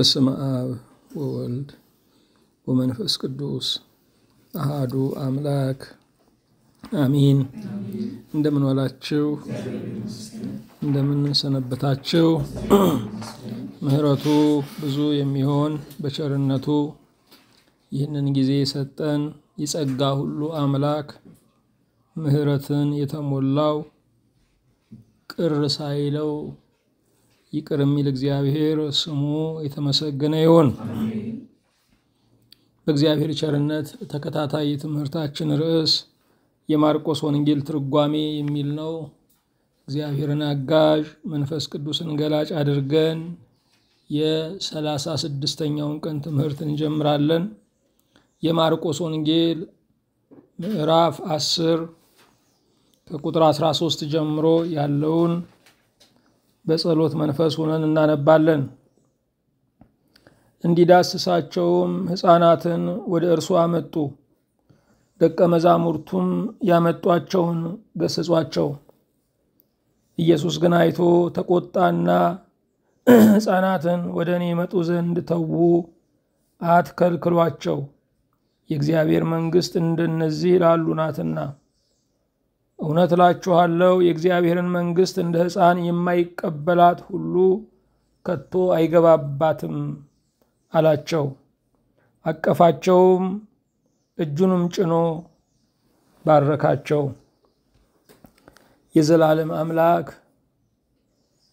በስመ አብ ወወልድ ወመንፈስ ቅዱስ አሃዱ አምላክ አሚን። እንደምን ዋላችሁ? እንደምን ሰነበታችሁ? ምሕረቱ ብዙ የሚሆን በቸርነቱ ይህንን ጊዜ የሰጠን የጸጋ ሁሉ አምላክ ምሕረትን የተሞላው ቅር ሳይለው ይቅር የሚል እግዚአብሔር ስሙ የተመሰገነ ይሁን። በእግዚአብሔር ቸርነት ተከታታይ የትምህርታችን ርዕስ የማርቆስ ወንጌል ትርጓሜ የሚል ነው። እግዚአብሔርን አጋዥ መንፈስ ቅዱስን ገላጭ አድርገን የሰላሳ ስድስተኛውን ቀን ትምህርት እንጀምራለን። የማርቆስ ወንጌል ምዕራፍ አስር ከቁጥር 13 ጀምሮ ያለውን በጸሎት መንፈስ ሆነን እናነባለን። እንዲዳስሳቸውም ሕፃናትን ወደ እርሱ አመጡ። ደቀ መዛሙርቱም ያመጧቸውን ገሰጿቸው። ኢየሱስ ግን አይቶ ተቆጣና ሕፃናትን ወደ እኔ ይመጡ ዘንድ ተዉ፣ አትከልክሏቸው፣ የእግዚአብሔር መንግሥት እንደነዚህ ላሉ ናትና እውነት እላችኋለሁ የእግዚአብሔርን መንግሥት እንደ ሕፃን የማይቀበላት ሁሉ ከቶ አይገባባትም አላቸው። አቀፋቸውም፣ እጁንም ጭኖ ባረካቸው። የዘላለም አምላክ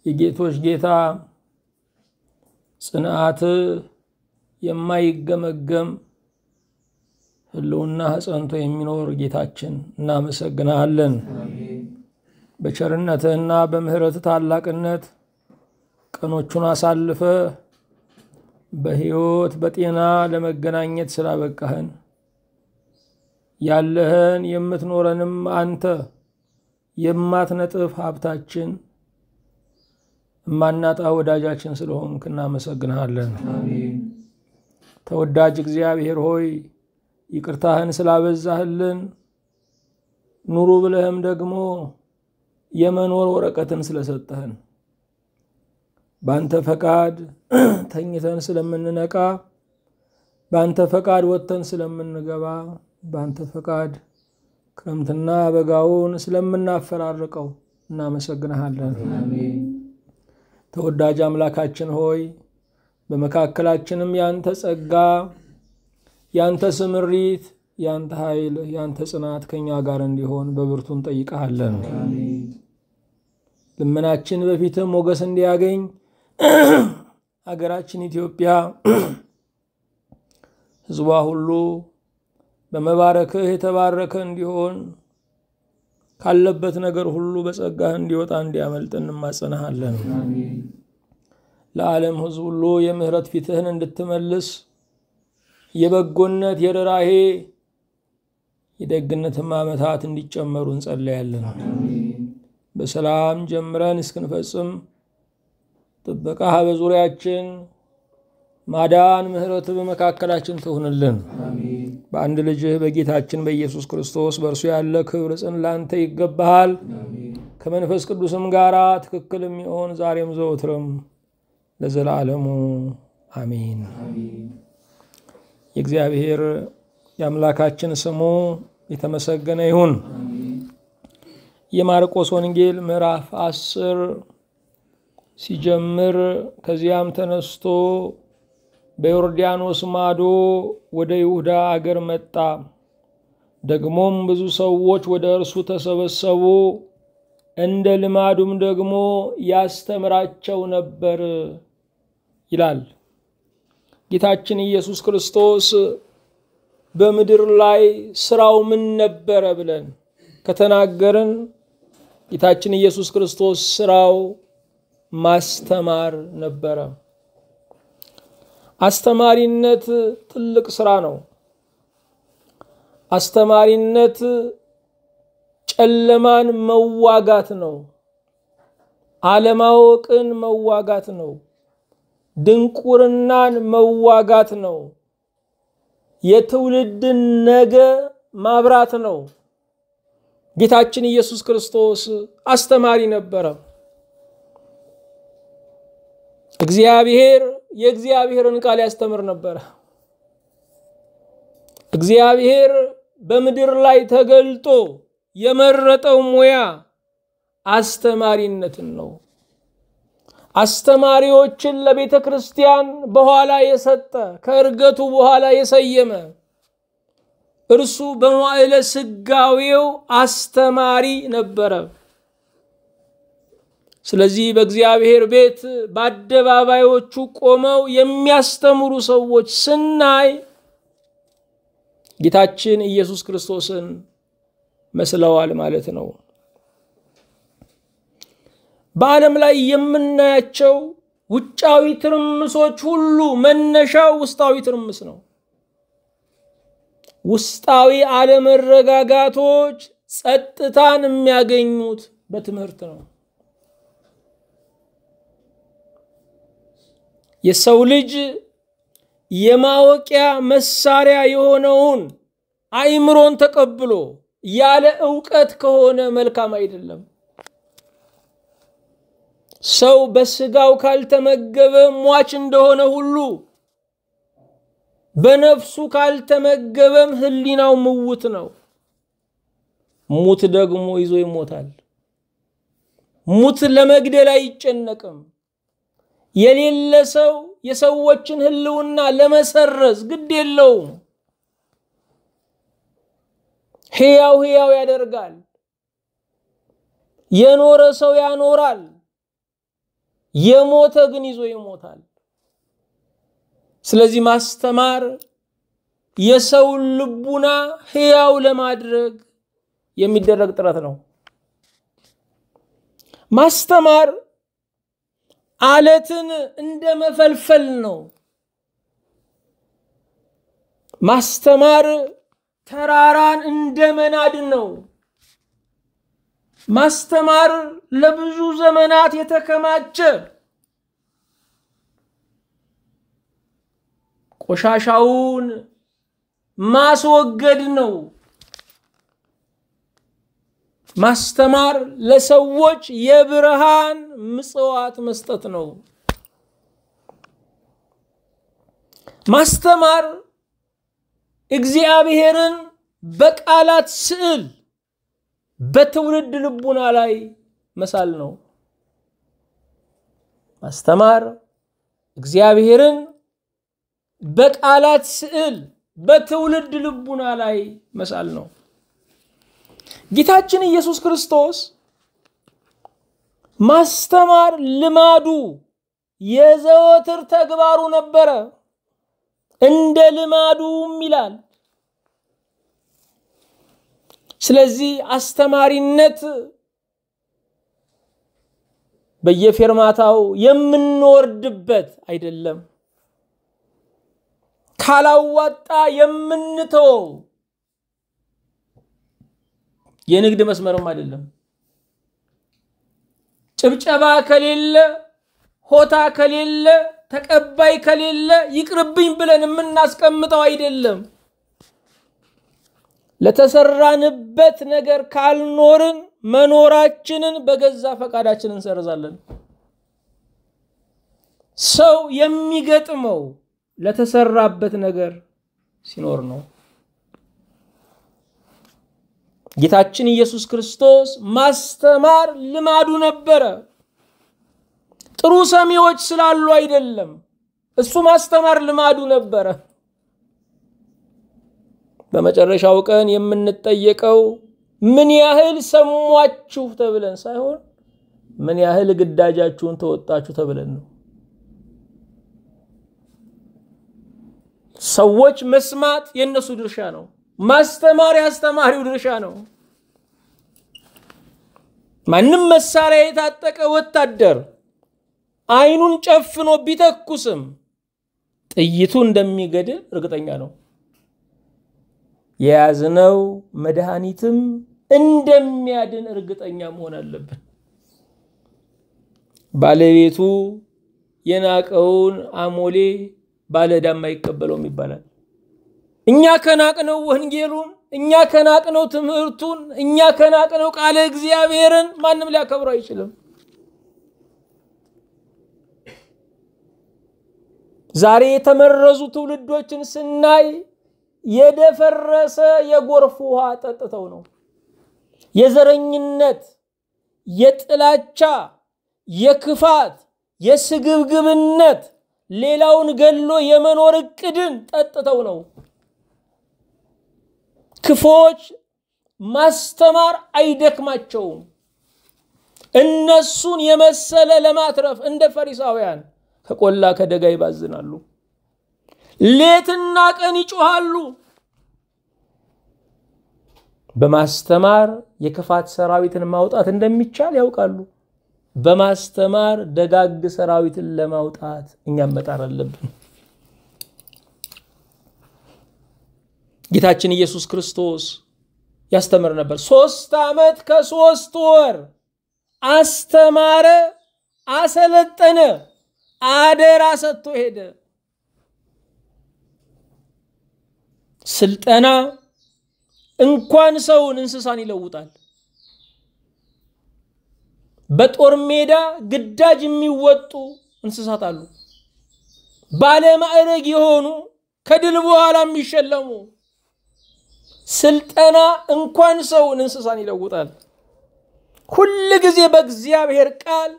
የጌቶች ጌታ ጽንዓት የማይገመገም ህልውና ጸንቶ የሚኖር ጌታችን እናመሰግናለን። በቸርነትህና በምህረት ታላቅነት ቀኖቹን አሳልፈ በሕይወት በጤና ለመገናኘት ስላበቃህን ያለህን የምትኖረንም አንተ የማትነጥፍ ሀብታችን ማናጣ ወዳጃችን ስለሆንክ እናመሰግንሃለን። ተወዳጅ እግዚአብሔር ሆይ ይቅርታህን ስላበዛህልን ኑሩ ብለህም ደግሞ የመኖር ወረቀትን ስለሰጠህን በአንተ ፈቃድ ተኝተን ስለምንነቃ በአንተ ፈቃድ ወጥተን ስለምንገባ በአንተ ፈቃድ ክረምትና በጋውን ስለምናፈራርቀው እናመሰግንሃለን። ተወዳጅ አምላካችን ሆይ በመካከላችንም ያንተ ጸጋ ያንተ ስምሪት፣ ያንተ ኃይል፣ ያንተ ጽናት ከኛ ጋር እንዲሆን በብርቱ እንጠይቀሃለን። ልመናችን በፊት ሞገስ እንዲያገኝ ሀገራችን ኢትዮጵያ ሕዝቧ ሁሉ በመባረክህ የተባረከ እንዲሆን ካለበት ነገር ሁሉ በጸጋህ እንዲወጣ እንዲያመልጥ እንማጸናሃለን። ለዓለም ሕዝብ ሁሉ የምህረት ፊትህን እንድትመልስ የበጎነት የርኅራኄ የደግነትም ዓመታት እንዲጨመሩ እንጸለያለን። በሰላም ጀምረን እስክንፈጽም ጥበቃህ በዙሪያችን፣ ማዳን ምሕረት በመካከላችን ትሁንልን። በአንድ ልጅህ በጌታችን በኢየሱስ ክርስቶስ በእርሱ ያለ ክብር ጽን ላንተ ይገባሃል። ከመንፈስ ቅዱስም ጋር ትክክል የሚሆን ዛሬም ዘወትርም ለዘላለሙ አሜን። የእግዚአብሔር የአምላካችን ስሙ የተመሰገነ ይሁን። የማርቆስ ወንጌል ምዕራፍ አስር ሲጀምር ከዚያም ተነስቶ በዮርዳኖስ ማዶ ወደ ይሁዳ አገር መጣ። ደግሞም ብዙ ሰዎች ወደ እርሱ ተሰበሰቡ። እንደ ልማዱም ደግሞ ያስተምራቸው ነበር ይላል። ጌታችን ኢየሱስ ክርስቶስ በምድር ላይ ስራው ምን ነበረ ብለን ከተናገርን ጌታችን ኢየሱስ ክርስቶስ ስራው ማስተማር ነበረ። አስተማሪነት ትልቅ ስራ ነው። አስተማሪነት ጨለማን መዋጋት ነው። አለማወቅን መዋጋት ነው። ድንቁርናን መዋጋት ነው። የትውልድን ነገ ማብራት ነው። ጌታችን ኢየሱስ ክርስቶስ አስተማሪ ነበረ። እግዚአብሔር የእግዚአብሔርን ቃል ያስተምር ነበረ። እግዚአብሔር በምድር ላይ ተገልጦ የመረጠው ሙያ አስተማሪነትን ነው። አስተማሪዎችን ለቤተ ክርስቲያን በኋላ የሰጠ ከእርገቱ በኋላ የሰየመ እርሱ በመዋዕለ ስጋዌው አስተማሪ ነበረ። ስለዚህ በእግዚአብሔር ቤት በአደባባዮቹ ቆመው የሚያስተምሩ ሰዎች ስናይ ጌታችን ኢየሱስ ክርስቶስን መስለዋል ማለት ነው። በዓለም ላይ የምናያቸው ውጫዊ ትርምሶች ሁሉ መነሻው ውስጣዊ ትርምስ ነው። ውስጣዊ አለመረጋጋቶች ጸጥታን የሚያገኙት በትምህርት ነው። የሰው ልጅ የማወቂያ መሳሪያ የሆነውን አእምሮን ተቀብሎ ያለ እውቀት ከሆነ መልካም አይደለም። ሰው በስጋው ካልተመገበ ሟች እንደሆነ ሁሉ በነፍሱ ካልተመገበም ህሊናው ምውት ነው። ሙት ደግሞ ይዞ ይሞታል። ሙት ለመግደል አይጨነቅም። የሌለ ሰው የሰዎችን ህልውና ለመሰረዝ ግድ የለውም። ሕያው ሕያው ያደርጋል። የኖረ ሰው ያኖራል። የሞተ ግን ይዞ ይሞታል። ስለዚህ ማስተማር የሰውን ልቡና ህያው ለማድረግ የሚደረግ ጥረት ነው። ማስተማር አለትን እንደ መፈልፈል ነው። ማስተማር ተራራን እንደ መናድ ነው። ማስተማር ለብዙ ዘመናት የተከማቸ ቆሻሻውን ማስወገድ ነው። ማስተማር ለሰዎች የብርሃን ምጽዋት መስጠት ነው። ማስተማር እግዚአብሔርን በቃላት ስዕል በትውልድ ልቡና ላይ መሳል ነው። ማስተማር እግዚአብሔርን በቃላት ስዕል በትውልድ ልቡና ላይ መሳል ነው። ጌታችን ኢየሱስ ክርስቶስ ማስተማር ልማዱ የዘወትር ተግባሩ ነበረ። እንደ ልማዱም ይላል ስለዚህ አስተማሪነት በየፌርማታው የምንወርድበት አይደለም። ካላዋጣ የምንተወው የንግድ መስመርም አይደለም። ጭብጨባ ከሌለ፣ ሆታ ከሌለ፣ ተቀባይ ከሌለ ይቅርብኝ ብለን የምናስቀምጠው አይደለም። ለተሰራንበት ነገር ካልኖርን መኖራችንን በገዛ ፈቃዳችን እንሰርዛለን። ሰው የሚገጥመው ለተሰራበት ነገር ሲኖር ነው። ጌታችን ኢየሱስ ክርስቶስ ማስተማር ልማዱ ነበረ። ጥሩ ሰሚዎች ስላሉ አይደለም። እሱ ማስተማር ልማዱ ነበረ። በመጨረሻው ቀን የምንጠየቀው ምን ያህል ሰሟችሁ ተብለን ሳይሆን ምን ያህል ግዳጃችሁን ተወጣችሁ ተብለን ነው። ሰዎች መስማት የእነሱ ድርሻ ነው። ማስተማር የአስተማሪው ድርሻ ነው። ማንም መሳሪያ የታጠቀ ወታደር አይኑን ጨፍኖ ቢተኩስም ጥይቱ እንደሚገድል እርግጠኛ ነው። የያዝነው መድኃኒትም እንደሚያድን እርግጠኛ መሆን አለብን። ባለቤቱ የናቀውን አሞሌ ባለዕዳም አይቀበለውም ይባላል። እኛ ከናቅነው ወንጌሉን፣ እኛ ከናቅነው ትምህርቱን፣ እኛ ከናቅነው ቃለ እግዚአብሔርን ማንም ሊያከብረው አይችልም። ዛሬ የተመረዙ ትውልዶችን ስናይ የደፈረሰ የጎርፍ ውሃ ጠጥተው ነው። የዘረኝነት፣ የጥላቻ፣ የክፋት፣ የስግብግብነት ሌላውን ገሎ የመኖር እቅድን ጠጥተው ነው። ክፎች ማስተማር አይደክማቸውም። እነሱን የመሰለ ለማትረፍ እንደ ፈሪሳውያን ከቆላ ከደጋ ይባዝናሉ። ሌትና ቀን ይጮሃሉ። በማስተማር የክፋት ሰራዊትን ማውጣት እንደሚቻል ያውቃሉ። በማስተማር ደጋግ ሰራዊትን ለማውጣት እኛም መጣር አለብን። ጌታችን ኢየሱስ ክርስቶስ ያስተምር ነበር። ሶስት ዓመት ከሶስት ወር አስተማረ፣ አሰለጠነ፣ አደራ ሰጥቶ ሄደ። ስልጠና እንኳን ሰውን እንስሳን ይለውጣል። በጦር ሜዳ ግዳጅ የሚወጡ እንስሳት አሉ። ባለማዕረግ የሆኑ ከድል በኋላ የሚሸለሙ። ስልጠና እንኳን ሰውን እንስሳን ይለውጣል። ሁል ጊዜ በእግዚአብሔር ቃል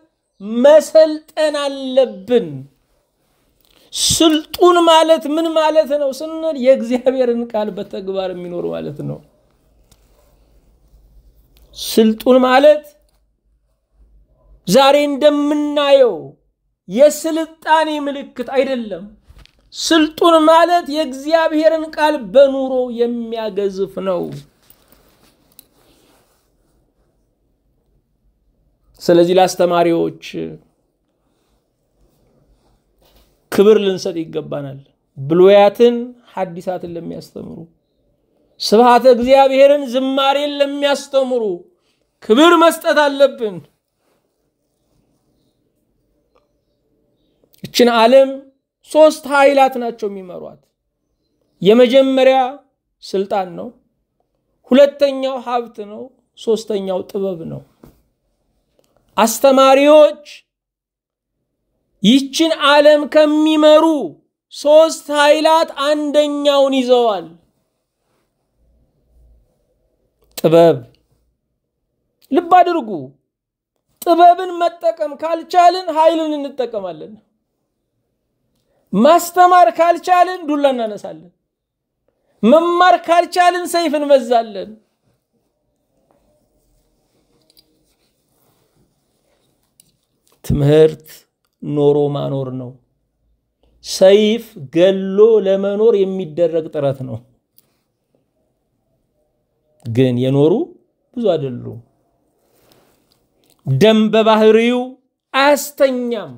መሰልጠን አለብን። ስልጡን ማለት ምን ማለት ነው ስንል የእግዚአብሔርን ቃል በተግባር የሚኖር ማለት ነው። ስልጡን ማለት ዛሬ እንደምናየው የስልጣኔ ምልክት አይደለም። ስልጡን ማለት የእግዚአብሔርን ቃል በኑሮ የሚያገዝፍ ነው። ስለዚህ ለአስተማሪዎች ክብር ልንሰጥ ይገባናል። ብሉያትን ሐዲሳትን ለሚያስተምሩ፣ ስብሃተ እግዚአብሔርን ዝማሬን ለሚያስተምሩ ክብር መስጠት አለብን። እችን ዓለም ሶስት ኃይላት ናቸው የሚመሯት። የመጀመሪያ ስልጣን ነው፣ ሁለተኛው ሀብት ነው፣ ሶስተኛው ጥበብ ነው። አስተማሪዎች ይችን ዓለም ከሚመሩ ሶስት ኃይላት አንደኛውን ይዘዋል። ጥበብ ልብ አድርጉ። ጥበብን መጠቀም ካልቻልን ኃይልን እንጠቀማለን። ማስተማር ካልቻልን ዱላ እናነሳለን። መማር ካልቻልን ሰይፍ እንበዛለን። ትምህርት ኖሮ ማኖር ነው። ሰይፍ ገሎ ለመኖር የሚደረግ ጥረት ነው። ግን የኖሩ ብዙ አይደሉም። ደም በባህሪው አያስተኛም።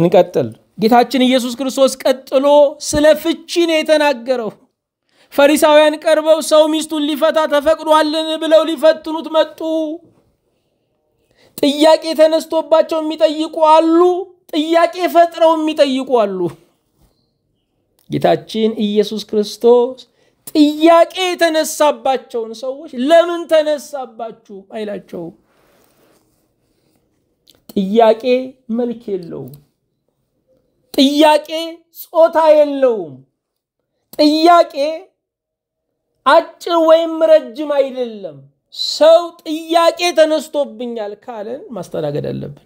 እንቀጥል። ጌታችን ኢየሱስ ክርስቶስ ቀጥሎ ስለ ፍቺ ነው የተናገረው። ፈሪሳውያን ቀርበው ሰው ሚስቱን ሊፈታ ተፈቅዷልን ብለው ሊፈትኑት መጡ። ጥያቄ ተነስቶባቸው የሚጠይቁ አሉ። ጥያቄ ፈጥረው የሚጠይቁ አሉ። ጌታችን ኢየሱስ ክርስቶስ ጥያቄ የተነሳባቸውን ሰዎች ለምን ተነሳባችሁ አይላቸው? ጥያቄ መልክ የለውም። ጥያቄ ጾታ የለውም። ጥያቄ አጭር ወይም ረጅም አይደለም። ሰው ጥያቄ ተነስቶብኛል ካልን ማስተናገድ አለብን።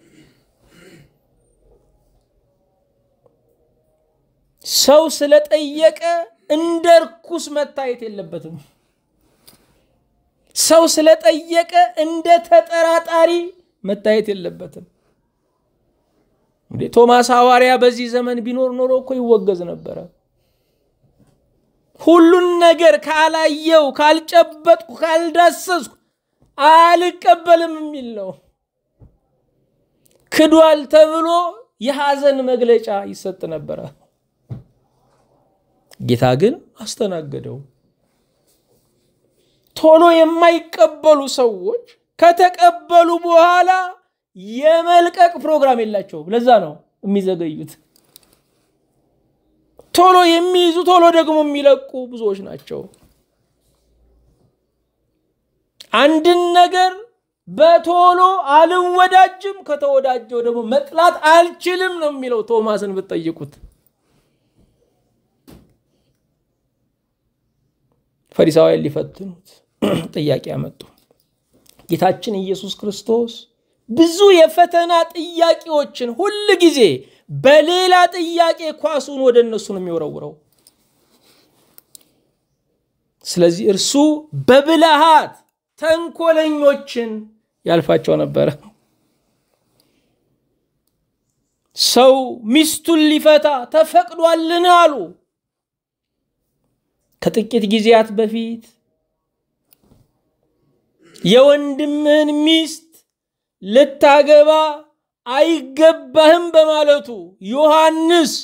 ሰው ስለጠየቀ እንደ ርኩስ መታየት የለበትም። ሰው ስለጠየቀ እንደ ተጠራጣሪ መታየት የለበትም። እንዴ ቶማስ ሐዋርያ በዚህ ዘመን ቢኖር ኖሮ እኮ ይወገዝ ነበረ። ሁሉን ነገር ካላየው፣ ካልጨበጥኩ፣ ካልዳሰስኩ አልቀበልም የሚል ነው። ክዷል ተብሎ የሐዘን መግለጫ ይሰጥ ነበረ። ጌታ ግን አስተናገደው። ቶሎ የማይቀበሉ ሰዎች ከተቀበሉ በኋላ የመልቀቅ ፕሮግራም የላቸውም። ለዛ ነው የሚዘገዩት። ቶሎ የሚይዙ ቶሎ ደግሞ የሚለቁ ብዙዎች ናቸው። አንድን ነገር በቶሎ አልወዳጅም፣ ከተወዳጀው ደግሞ መጥላት አልችልም ነው የሚለው። ቶማስን ብትጠይቁት ፈሪሳውያን ሊፈትኑት ጥያቄ አመጡ። ጌታችን ኢየሱስ ክርስቶስ ብዙ የፈተና ጥያቄዎችን ሁል ጊዜ በሌላ ጥያቄ ኳሱን ወደ እነሱ ነው የሚወረውረው። ስለዚህ እርሱ በብልሃት ተንኮለኞችን ያልፋቸው ነበረ። ሰው ሚስቱን ሊፈታ ተፈቅዷልን አሉ። ከጥቂት ጊዜያት በፊት የወንድምህን ሚስት ልታገባ አይገባህም በማለቱ ዮሐንስ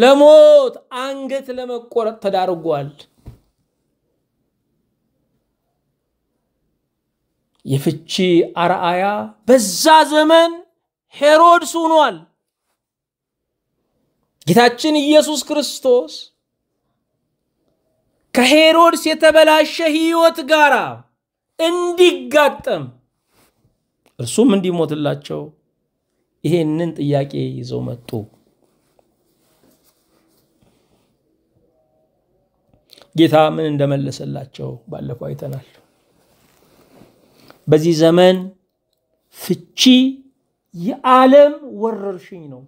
ለሞት አንገት ለመቆረጥ ተዳርጓል። የፍቺ አርአያ በዛ ዘመን ሄሮድስ ሆኗል። ጌታችን ኢየሱስ ክርስቶስ ከሄሮድስ የተበላሸ ህይወት ጋር እንዲጋጠም እርሱም እንዲሞትላቸው ይሄንን ጥያቄ ይዘው መጡ። ጌታ ምን እንደመለሰላቸው ባለፈው አይተናል። በዚህ ዘመን ፍቺ የዓለም ወረርሽኝ ነው።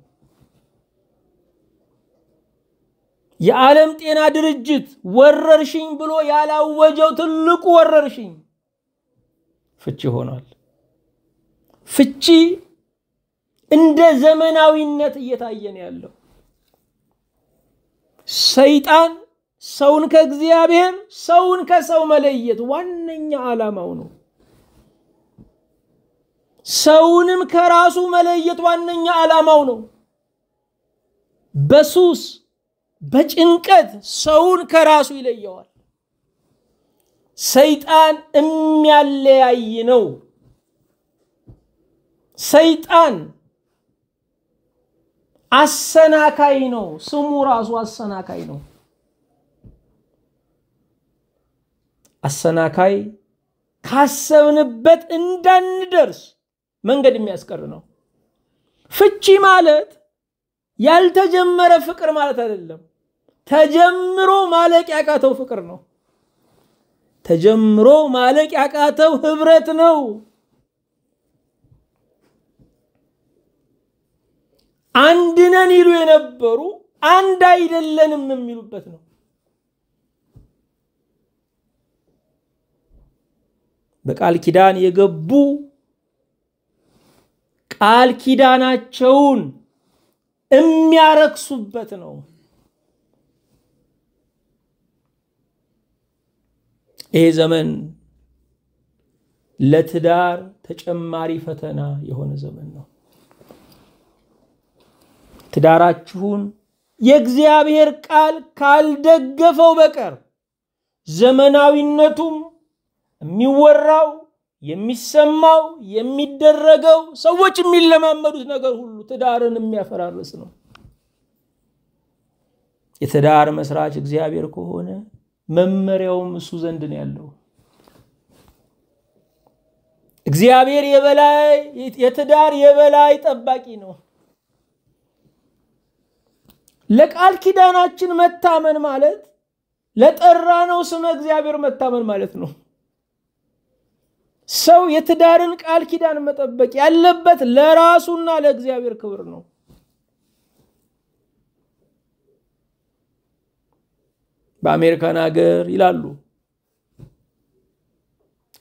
የዓለም ጤና ድርጅት ወረርሽኝ ብሎ ያላወጀው ትልቁ ወረርሽኝ ፍቺ ሆኗል። ፍቺ እንደ ዘመናዊነት እየታየን ያለው ሰይጣን ሰውን ከእግዚአብሔር ሰውን ከሰው መለየት ዋነኛ ዓላማው ነው። ሰውንም ከራሱ መለየት ዋነኛ ዓላማው ነው። በሱስ በጭንቀት ሰውን ከራሱ ይለየዋል። ሰይጣን የሚያለያይ ነው። ሰይጣን አሰናካይ ነው። ስሙ ራሱ አሰናካይ ነው። አሰናካይ ካሰብንበት እንዳንደርስ መንገድ የሚያስቀር ነው። ፍቺ ማለት ያልተጀመረ ፍቅር ማለት አይደለም። ተጀምሮ ማለቅ ያቃተው ፍቅር ነው። ተጀምሮ ማለቅ ያቃተው ህብረት ነው። አንድ ነን ይሉ የነበሩ አንድ አይደለንም የሚሉበት ነው። በቃል ኪዳን የገቡ ቃል ኪዳናቸውን የሚያረክሱበት ነው። ይሄ ዘመን ለትዳር ተጨማሪ ፈተና የሆነ ዘመን ነው። ትዳራችሁን የእግዚአብሔር ቃል ካልደገፈው በቀር ዘመናዊነቱም የሚወራው የሚሰማው የሚደረገው ሰዎች የሚለማመዱት ነገር ሁሉ ትዳርን የሚያፈራርስ ነው። የትዳር መስራች እግዚአብሔር ከሆነ መመሪያውም እሱ ዘንድ ነው ያለው። እግዚአብሔር የበላይ የትዳር የበላይ ጠባቂ ነው። ለቃል ኪዳናችን መታመን ማለት ለጠራነው ስመ እግዚአብሔር መታመን ማለት ነው። ሰው የትዳርን ቃል ኪዳን መጠበቅ ያለበት ለራሱና ለእግዚአብሔር ክብር ነው። በአሜሪካን ሀገር ይላሉ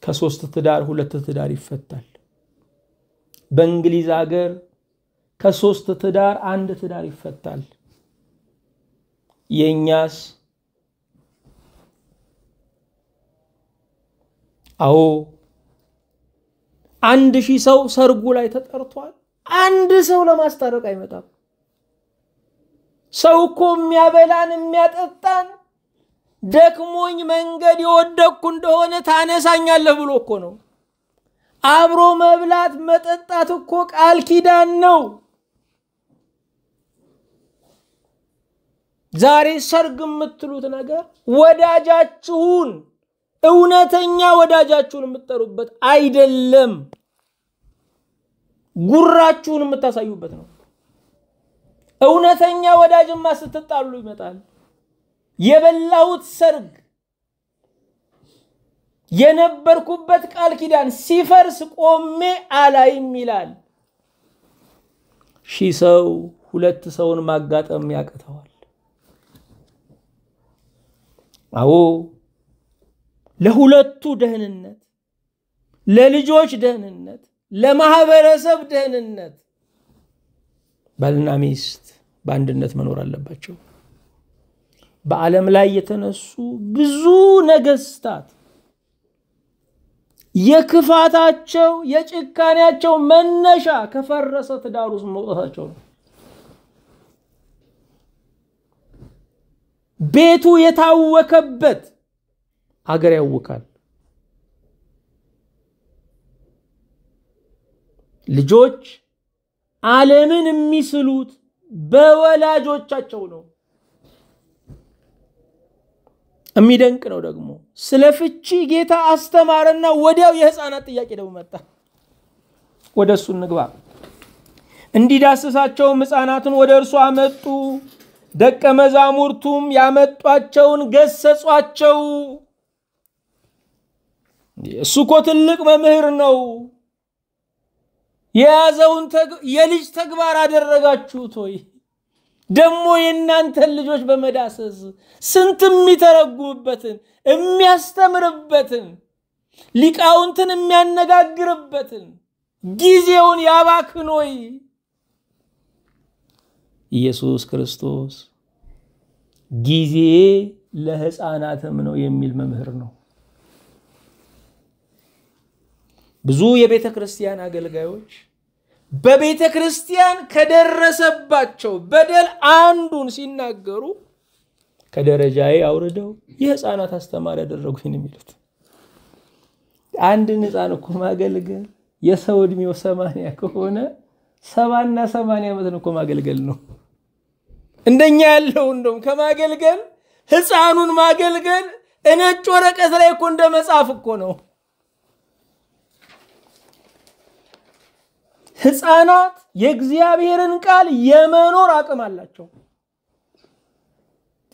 ከሶስት ትዳር ሁለት ትዳር ይፈታል። በእንግሊዝ ሀገር ከሶስት ትዳር አንድ ትዳር ይፈታል። የእኛስ? አዎ አንድ ሺህ ሰው ሰርጉ ላይ ተጠርቷል። አንድ ሰው ለማስታረቅ አይመጣም። ሰው እኮ የሚያበላን የሚያጠጣን ደክሞኝ መንገድ የወደቅኩ እንደሆነ ታነሳኛለህ ብሎ እኮ ነው። አብሮ መብላት መጠጣት እኮ ቃል ኪዳን ነው። ዛሬ ሰርግ የምትሉት ነገር ወዳጃችሁን እውነተኛ ወዳጃችሁን የምትጠሩበት አይደለም፣ ጉራችሁን የምታሳዩበት ነው። እውነተኛ ወዳጅማ ስትጣሉ ይመጣል። የበላሁት ሰርግ፣ የነበርኩበት ቃል ኪዳን ሲፈርስ ቆሜ አላይም ይላል። ሺህ ሰው ሁለት ሰውን ማጋጠም ያቅተዋል። አዎ ለሁለቱ ደህንነት፣ ለልጆች ደህንነት፣ ለማህበረሰብ ደህንነት ባልና ሚስት በአንድነት መኖር አለባቸው። በዓለም ላይ የተነሱ ብዙ ነገስታት የክፋታቸው የጭካኔያቸው መነሻ ከፈረሰ ትዳር ውስጥ መውጣታቸው ነው። ቤቱ የታወከበት አገር ያውካል። ልጆች ዓለምን የሚስሉት በወላጆቻቸው ነው። የሚደንቅ ነው ደግሞ ስለ ፍቺ ጌታ አስተማረና ወዲያው የህፃናት ጥያቄ ደግሞ መጣ። ወደ እሱ እንግባ። እንዲዳስሳቸውም ህፃናትን ወደ እርሱ አመጡ። ደቀ መዛሙርቱም ያመጧቸውን ገሰጿቸው። እሱ እኮ ትልቅ መምህር ነው። የያዘውን የልጅ ተግባር አደረጋችሁት ወይ? ደግሞ የእናንተን ልጆች በመዳሰስ ስንት የሚተረጉምበትን የሚያስተምርበትን ሊቃውንትን የሚያነጋግርበትን ጊዜውን ያባክኖይ ኢየሱስ ክርስቶስ ጊዜ ለሕፃናትም ነው የሚል መምህር ነው። ብዙ የቤተ ክርስቲያን አገልጋዮች በቤተ ክርስቲያን ከደረሰባቸው በደል አንዱን ሲናገሩ ከደረጃዬ አውርደው የህፃናት አስተማሪ ያደረጉኝ የሚሉት። አንድን ህፃን እኮ ማገልገል የሰው እድሜው ሰማንያ ከሆነ ሰባና ሰማንያ ዓመትን እኮ ማገልገል ነው። እንደኛ ያለው እንደውም ከማገልገል ህፃኑን ማገልገል እነጭ ወረቀት ላይ እኮ እንደ መጽሐፍ እኮ ነው። ህፃናት የእግዚአብሔርን ቃል የመኖር አቅም አላቸው።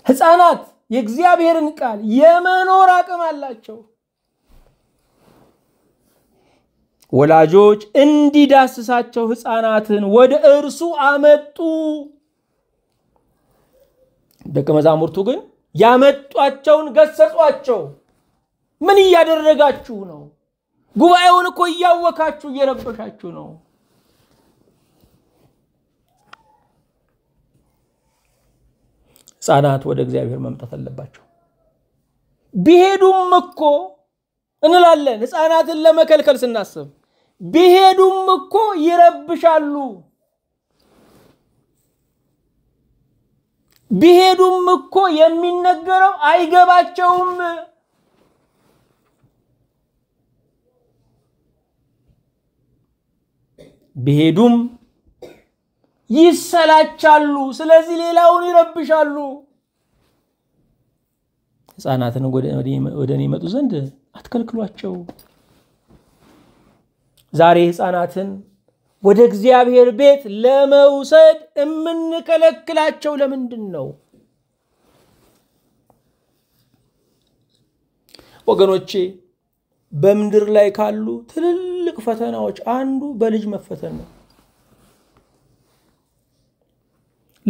ህፃናት የእግዚአብሔርን ቃል የመኖር አቅም አላቸው። ወላጆች እንዲዳስሳቸው ህፃናትን ወደ እርሱ አመጡ። ደቀ መዛሙርቱ ግን ያመጧቸውን ገሰጿቸው። ምን እያደረጋችሁ ነው? ጉባኤውን እኮ እያወካችሁ እየረበሻችሁ ነው። ህፃናት ወደ እግዚአብሔር መምጣት አለባቸው። ቢሄዱም እኮ እንላለን ህፃናትን ለመከልከል ስናስብ ቢሄዱም እኮ ይረብሻሉ፣ ቢሄዱም እኮ የሚነገረው አይገባቸውም። ቢሄዱም ይሰላቻሉ። ስለዚህ ሌላውን ይረብሻሉ። ህፃናትን ወደ እኔ ይመጡ ዘንድ አትከልክሏቸው። ዛሬ ህፃናትን ወደ እግዚአብሔር ቤት ለመውሰድ የምንከለክላቸው ለምንድን ነው? ወገኖቼ በምድር ላይ ካሉ ትልልቅ ፈተናዎች አንዱ በልጅ መፈተን ነው።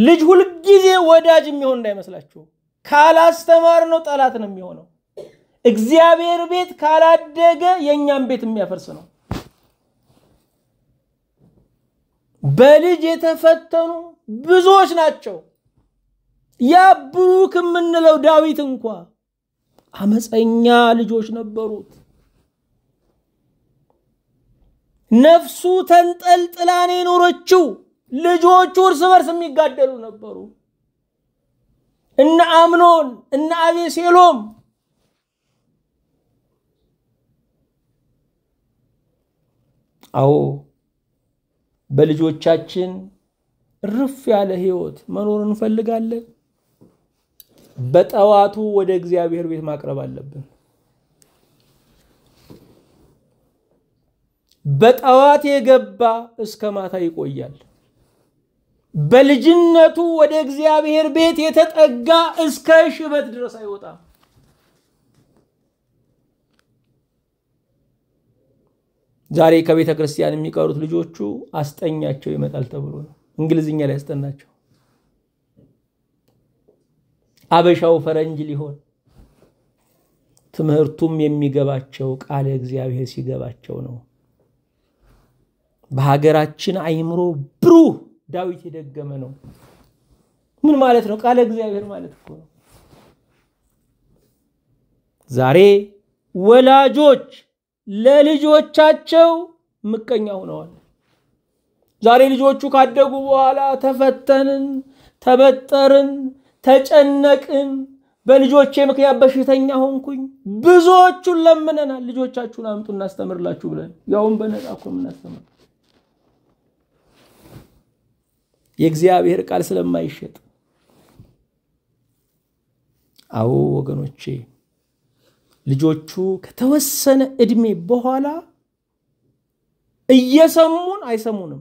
ልጅ ሁልጊዜ ወዳጅ የሚሆን እንዳይመስላችሁ። ካላስተማር ነው ጠላት ነው የሚሆነው። እግዚአብሔር ቤት ካላደገ የእኛም ቤት የሚያፈርስ ነው። በልጅ የተፈተኑ ብዙዎች ናቸው። ያ ብሩክ የምንለው ዳዊት እንኳ አመፀኛ ልጆች ነበሩት። ነፍሱ ተንጠልጥላኔ የኖረችው ልጆቹ እርስ በርስ የሚጋደሉ ነበሩ። እነ አምኖን እነ አቤሴሎም አዎ በልጆቻችን እርፍ ያለ ህይወት መኖር እንፈልጋለን። በጠዋቱ ወደ እግዚአብሔር ቤት ማቅረብ አለብን። በጠዋት የገባ እስከ ማታ ይቆያል። በልጅነቱ ወደ እግዚአብሔር ቤት የተጠጋ እስከ ሽበት ድረስ አይወጣም። ዛሬ ከቤተ ክርስቲያን የሚቀሩት ልጆቹ አስጠኛቸው ይመጣል ተብሎ ነው። እንግሊዝኛ ላይ አስጠናቸው። አበሻው ፈረንጅ ሊሆን ትምህርቱም የሚገባቸው ቃለ እግዚአብሔር ሲገባቸው ነው። በሀገራችን አይምሮ ብሩህ ዳዊት የደገመ ነው። ምን ማለት ነው? ቃለ እግዚአብሔር ማለት እኮ ነው። ዛሬ ወላጆች ለልጆቻቸው ምቀኛ ሆነዋል። ዛሬ ልጆቹ ካደጉ በኋላ ተፈተንን፣ ተበጠርን፣ ተጨነቅን፣ በልጆቼ ምክንያት በሽተኛ ሆንኩኝ። ብዙዎቹን ለምነናል። ልጆቻችሁን አምጡ እናስተምርላችሁ ብለን ያውም በነፃ እኮ የምናስተምር የእግዚአብሔር ቃል ስለማይሸጥ። አዎ ወገኖቼ ልጆቹ ከተወሰነ ዕድሜ በኋላ እየሰሙን አይሰሙንም፣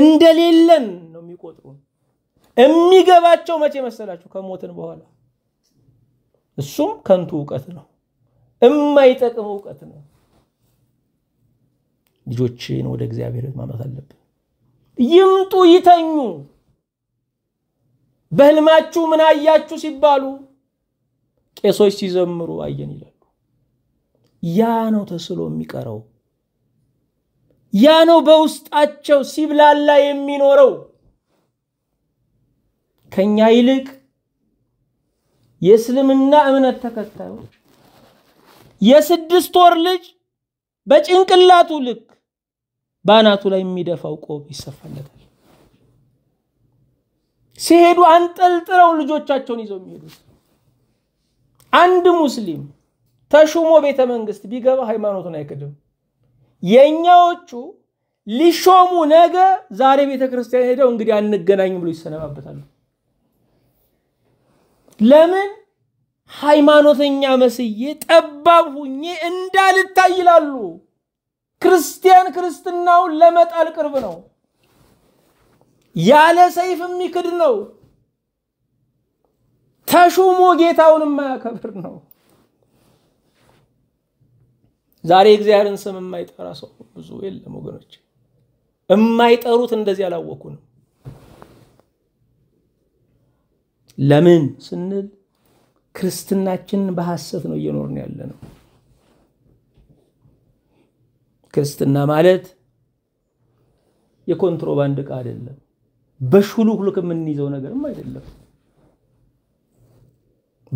እንደሌለን ነው የሚቆጥሩን። የሚገባቸው መቼ መሰላችሁ? ከሞትን በኋላ እሱም ከንቱ እውቀት ነው፣ የማይጠቅም እውቀት ነው። ልጆችን ወደ እግዚአብሔር ማምጣት አለብን። ይምጡ ይተኙ። በህልማችሁ ምን አያችሁ ሲባሉ ቄሶች ሲዘምሩ አየን ይላሉ። ያ ነው ተስሎ የሚቀረው። ያ ነው በውስጣቸው ሲብላላ የሚኖረው። ከኛ ይልቅ የእስልምና እምነት ተከታዮች የስድስት ወር ልጅ በጭንቅላቱ ልክ በአናቱ ላይ የሚደፋው ቆብ ይሰፋለታል። ሲሄዱ አንጠልጥለው ልጆቻቸውን ይዘው የሚሄዱት አንድ ሙስሊም ተሹሞ ቤተ መንግስት ቢገባ ሃይማኖቱን አይክድም። የእኛዎቹ ሊሾሙ ነገ ዛሬ ቤተ ክርስቲያን ሄደው እንግዲህ አንገናኝም ብሎ ይሰነባበታሉ። ለምን ሃይማኖተኛ መስዬ ጠባብ ሁኜ እንዳልታይ ይላሉ። ክርስቲያን ክርስትናውን ለመጣል ቅርብ ነው። ያለ ሰይፍ የሚክድ ነው። ተሹሞ ጌታውን የማያከብር ነው። ዛሬ እግዚአብሔርን ስም የማይጠራ ሰው ብዙ የለም ወገኖች። የማይጠሩት እንደዚህ ነው። ለምን ስንል ክርስትናችን በሐሰት ነው እየኖርን ያለ ነው። ክርስትና ማለት የኮንትሮባንድ ዕቃ አይደለም። በሹልክልክ የምንይዘው ነገርም አይደለም።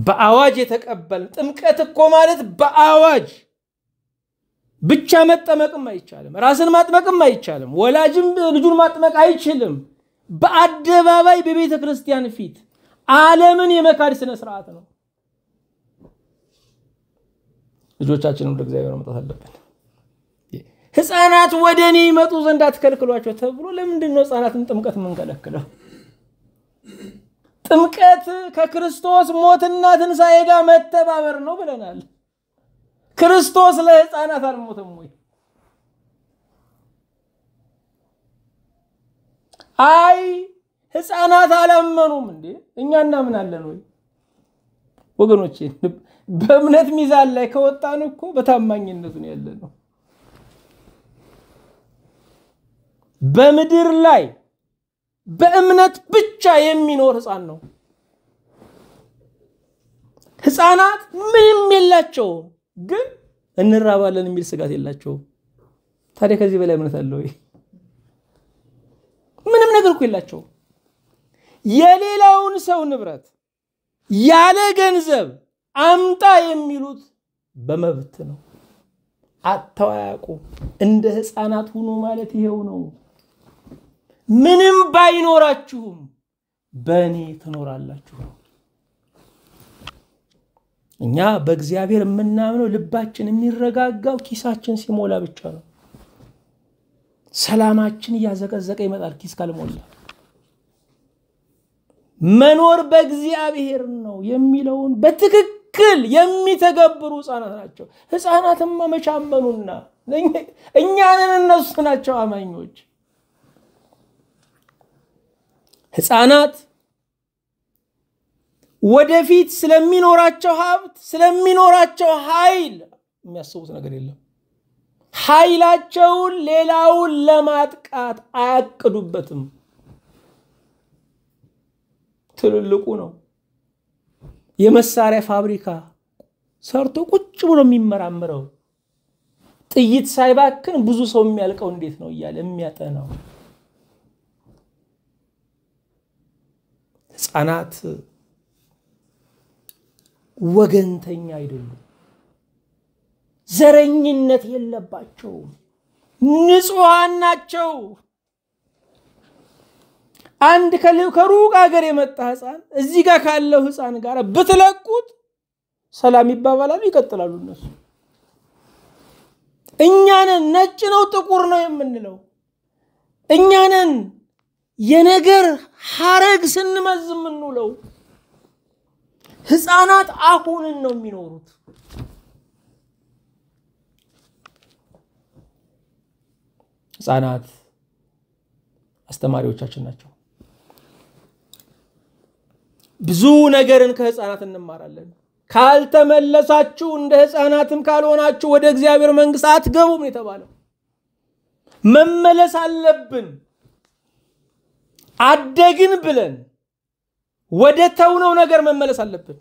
በአዋጅ የተቀበለ ጥምቀት እኮ ማለት በአዋጅ ብቻ መጠመቅም አይቻልም። ራስን ማጥመቅም አይቻልም። ወላጅም ልጁን ማጥመቅ አይችልም። በአደባባይ በቤተ ክርስቲያን ፊት ዓለምን የመካድ ስነ ስርዓት ነው። ልጆቻችንም ወደ እግዚአብሔር መጣት አለብን። ህፃናት ወደ እኔ ይመጡ ዘንድ አትከልክሏቸው ተብሎ ለምንድን ነው ህፃናትን ጥምቀት የምንከለክለው? ጥምቀት ከክርስቶስ ሞትና ትንሣኤ ጋር መተባበር ነው ብለናል። ክርስቶስ ለህፃናት አልሞተም ወይ? አይ ህፃናት አላመኑም እንዴ? እኛ እናምናለን ወይ? ወገኖቼ በእምነት ሚዛን ላይ ከወጣን እኮ በታማኝነቱን ያለ ነው። በምድር ላይ በእምነት ብቻ የሚኖር ህፃን ነው። ህፃናት ምንም የላቸውም፣ ግን እንራባለን የሚል ስጋት የላቸውም። ታዲያ ከዚህ በላይ እምነት አለ ወይ? ምንም ነገር እኮ የላቸውም። የሌላውን ሰው ንብረት ያለ ገንዘብ አምጣ የሚሉት በመብት ነው። አተዋያቁ እንደ ህፃናት ሁኑ ማለት ይሄው ነው። ምንም ባይኖራችሁም በእኔ ትኖራላችሁ ነው። እኛ በእግዚአብሔር የምናምነው ልባችን የሚረጋጋው ኪሳችን ሲሞላ ብቻ ነው። ሰላማችን እያዘቀዘቀ ይመጣል ኪስ ካልሞላ። መኖር በእግዚአብሔር ነው የሚለውን በትክክል የሚተገብሩ ህፃናት ናቸው። ህፃናትማ መቻመኑና እኛንን እነሱ ናቸው አማኞች። ህፃናት ወደፊት ስለሚኖራቸው ሀብት ስለሚኖራቸው ኃይል የሚያስቡት ነገር የለም። ኃይላቸውን ሌላውን ለማጥቃት አያቅዱበትም። ትልልቁ ነው የመሳሪያ ፋብሪካ ሰርቶ ቁጭ ብሎ የሚመራምረው ጥይት ሳይባክን ብዙ ሰው የሚያልቀው እንዴት ነው እያለ የሚያጠናው ህፃናት ወገንተኛ አይደሉም። ዘረኝነት የለባቸውም። ንጹሐን ናቸው። አንድ ከሩቅ ሀገር የመጣ ህፃን እዚህ ጋር ካለው ህፃን ጋር ብትለቁት ሰላም ይባባላሉ፣ ይቀጥላሉ እነሱ። እኛንን ነጭ ነው ጥቁር ነው የምንለው እኛንን የነገር ሐረግ ስንመዝ የምንውለው ህፃናት አሁንን ነው የሚኖሩት። ህፃናት አስተማሪዎቻችን ናቸው። ብዙ ነገርን ከህፃናት እንማራለን። ካልተመለሳችሁ እንደ ህፃናትም ካልሆናችሁ ወደ እግዚአብሔር መንግስት አትገቡም የተባለው መመለስ አለብን። አደግን ብለን ወደ ተውነው ነገር መመለስ አለብን።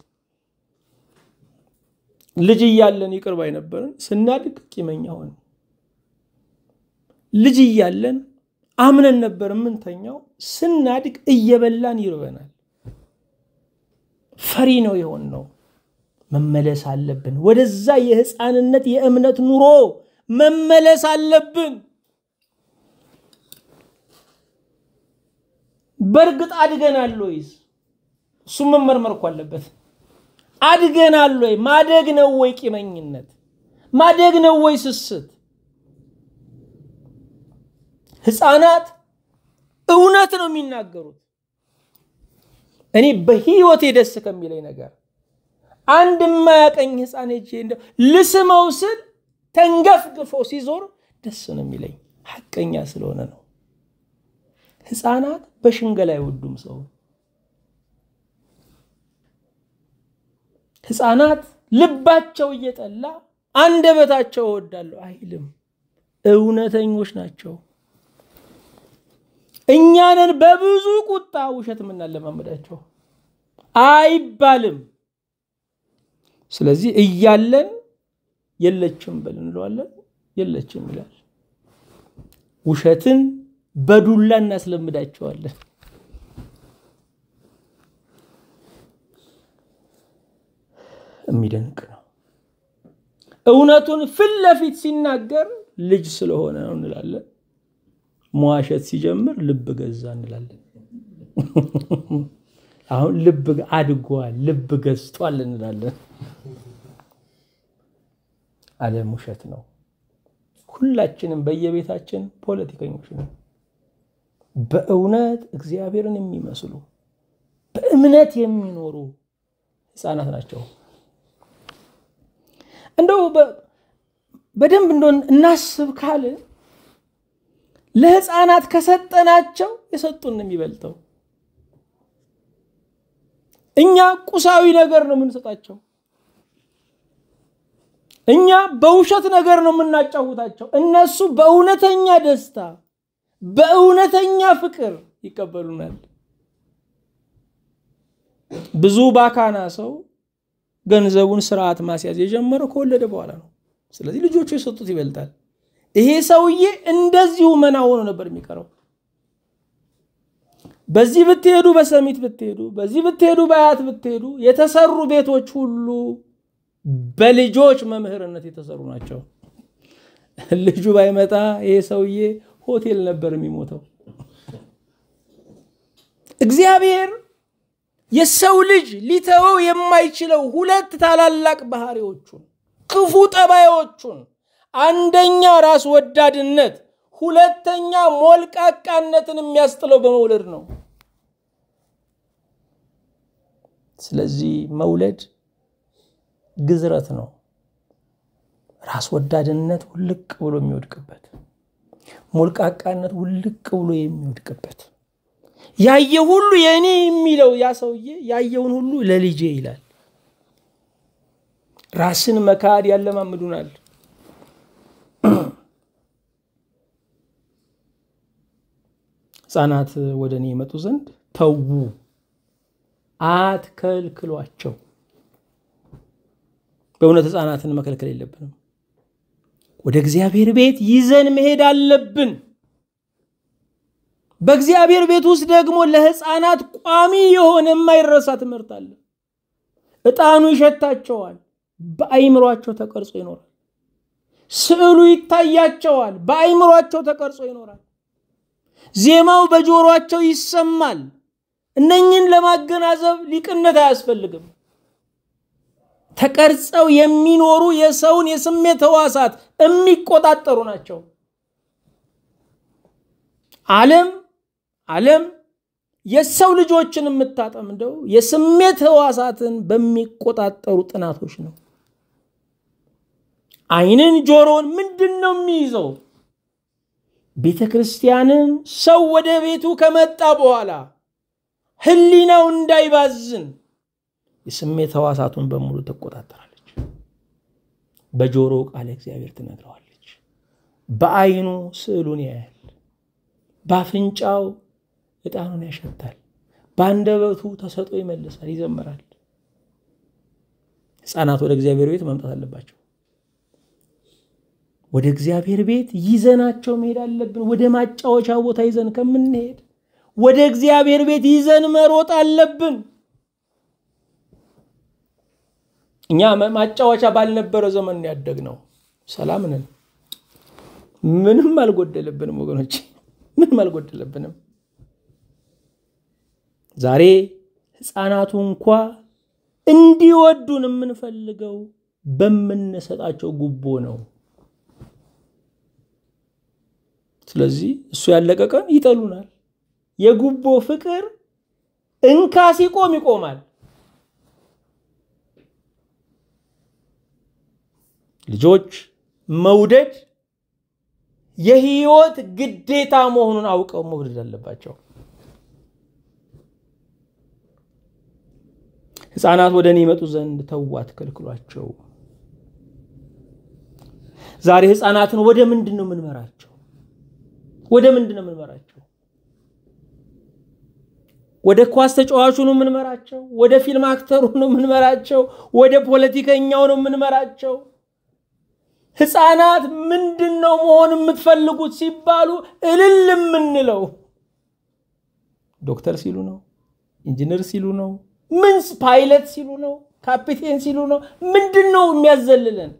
ልጅ እያለን ይቅር ባይ ነበርን፣ ስናድግ ቂመኛ ሆን። ልጅ እያለን አምነን ነበር የምንተኛው፣ ስናድግ እየበላን ይርበናል። ፈሪ ነው የሆን ነው። መመለስ አለብን። ወደዛ የህፃንነት የእምነት ኑሮ መመለስ አለብን። በእርግጥ አድገናል ወይስ? እሱም መመርመር እኮ አለበት። አድገናል ወይ? ማደግ ነው ወይ ቂመኝነት? ማደግ ነው ወይ ስስት? ህፃናት እውነት ነው የሚናገሩት። እኔ በህይወቴ ደስ ከሚለኝ ነገር አንድ የማያቀኝ ህፃን ሄጄ እንደው ልስመው ስል ተንገፍግፎ ሲዞር ደስ ነው የሚለኝ ሐቀኛ ስለሆነ ነው። ህፃናት በሽንገላ አይወዱም ሰው። ህፃናት ልባቸው እየጠላ አንደበታቸው እወዳለሁ አይልም። እውነተኞች ናቸው። እኛንን በብዙ ቁጣ ውሸት የምናለማመዳቸው አይባልም። ስለዚህ እያለን የለችም በል እንለዋለን። የለችም ይላል ውሸትን በዱላ እናስለምዳቸዋለን። የሚደንቅ ነው። እውነቱን ፊት ለፊት ሲናገር ልጅ ስለሆነ ነው እንላለን። መዋሸት ሲጀምር ልብ ገዛ እንላለን። አሁን ልብ አድጓል፣ ልብ ገዝቷል እንላለን። ዓለም ውሸት ነው። ሁላችንም በየቤታችን ፖለቲከኞች ነው። በእውነት እግዚአብሔርን የሚመስሉ በእምነት የሚኖሩ ህፃናት ናቸው። እንደው በደንብ እንደ እናስብ ካልን ለህፃናት ከሰጠናቸው የሰጡን የሚበልጠው እኛ ቁሳዊ ነገር ነው የምንሰጣቸው። እኛ በውሸት ነገር ነው የምናጫውታቸው። እነሱ በእውነተኛ ደስታ በእውነተኛ ፍቅር ይቀበሉናል። ብዙ ባካና ሰው ገንዘቡን ስርዓት ማስያዝ የጀመረው ከወለደ በኋላ ነው። ስለዚህ ልጆቹ የሰጡት ይበልጣል። ይሄ ሰውዬ እንደዚሁ መና ሆኖ ነበር የሚቀረው። በዚህ ብትሄዱ፣ በሰሚት ብትሄዱ፣ በዚህ ብትሄዱ፣ በአያት ብትሄዱ የተሰሩ ቤቶች ሁሉ በልጆች መምህርነት የተሰሩ ናቸው። ልጁ ባይመጣ ይሄ ሰውዬ ሆቴል ነበር የሚሞተው። እግዚአብሔር የሰው ልጅ ሊተወው የማይችለው ሁለት ታላላቅ ባህሪዎቹን፣ ክፉ ጠባዮቹን፣ አንደኛ ራስ ወዳድነት፣ ሁለተኛ ሞልቃቃነትን የሚያስጥለው በመውለድ ነው። ስለዚህ መውለድ ግዝረት ነው። ራስ ወዳድነት ውልቅ ብሎ የሚወድቅበት ሞልቃቃነት ውልቅ ብሎ የሚወድቅበት ያየ ሁሉ የእኔ የሚለው ያ ሰውዬ ያየውን ሁሉ ለልጄ ይላል። ራስን መካድ ያለማምዱናል። ህፃናት ወደ እኔ የመጡ ዘንድ ተዉ፣ አትከልክሏቸው። በእውነት ህፃናትን መከልከል የለብንም። ወደ እግዚአብሔር ቤት ይዘን መሄድ አለብን። በእግዚአብሔር ቤት ውስጥ ደግሞ ለህፃናት ቋሚ የሆነ የማይረሳ ትምህርት አለ። ዕጣኑ ይሸታቸዋል፣ በአይምሯቸው ተቀርጾ ይኖራል። ስዕሉ ይታያቸዋል፣ በአይምሯቸው ተቀርጾ ይኖራል። ዜማው በጆሯቸው ይሰማል። እነኝን ለማገናዘብ ሊቅነት አያስፈልግም። ተቀርጸው የሚኖሩ የሰውን የስሜት ህዋሳት የሚቆጣጠሩ ናቸው። ዓለም ዓለም የሰው ልጆችን የምታጠምደው የስሜት ህዋሳትን በሚቆጣጠሩ ጥናቶች ነው። አይንን፣ ጆሮን ምንድን ነው የሚይዘው? ቤተ ክርስቲያንን ሰው ወደ ቤቱ ከመጣ በኋላ ህሊናው እንዳይባዝን የስሜት ህዋሳቱን በሙሉ ትቆጣጠራለች። በጆሮ ቃለ እግዚአብሔር ትነግረዋለች። በአይኑ ስዕሉን ያያል። በአፍንጫው ዕጣኑን ያሸታል። በአንደበቱ ተሰጦ ይመልሳል፣ ይዘምራል። ህፃናት ወደ እግዚአብሔር ቤት መምጣት አለባቸው። ወደ እግዚአብሔር ቤት ይዘናቸው መሄድ አለብን። ወደ ማጫወቻ ቦታ ይዘን ከምንሄድ ወደ እግዚአብሔር ቤት ይዘን መሮጥ አለብን። እኛ ማጫወቻ ባልነበረ ዘመን ያደግ ነው። ሰላም ነን። ምንም አልጎደለብንም ወገኖች፣ ምንም አልጎደለብንም። ዛሬ ህፃናቱ እንኳ እንዲወዱን የምንፈልገው በምንሰጣቸው ጉቦ ነው። ስለዚህ እሱ ያለቀ ቀን ይጠሉናል። የጉቦ ፍቅር እንካ ሲቆም ይቆማል። ልጆች መውደድ የህይወት ግዴታ መሆኑን አውቀው መውደድ አለባቸው። ህፃናት ወደ እኔ ይመጡ ዘንድ ተዉ፣ አትከልክሏቸው። ዛሬ ህፃናትን ወደ ምንድን ነው የምንመራቸው? ወደ ምንድን ነው የምንመራቸው? ወደ ኳስ ተጫዋቹ ነው የምንመራቸው? ወደ ፊልም አክተሩ ነው የምንመራቸው? ወደ ፖለቲከኛው ነው የምንመራቸው? ህፃናት ምንድን ነው መሆን የምትፈልጉት ሲባሉ እልል የምንለው ዶክተር ሲሉ ነው፣ ኢንጂነር ሲሉ ነው፣ ምን ፓይለት ሲሉ ነው፣ ካፒቴን ሲሉ ነው። ምንድን ነው የሚያዘልለን?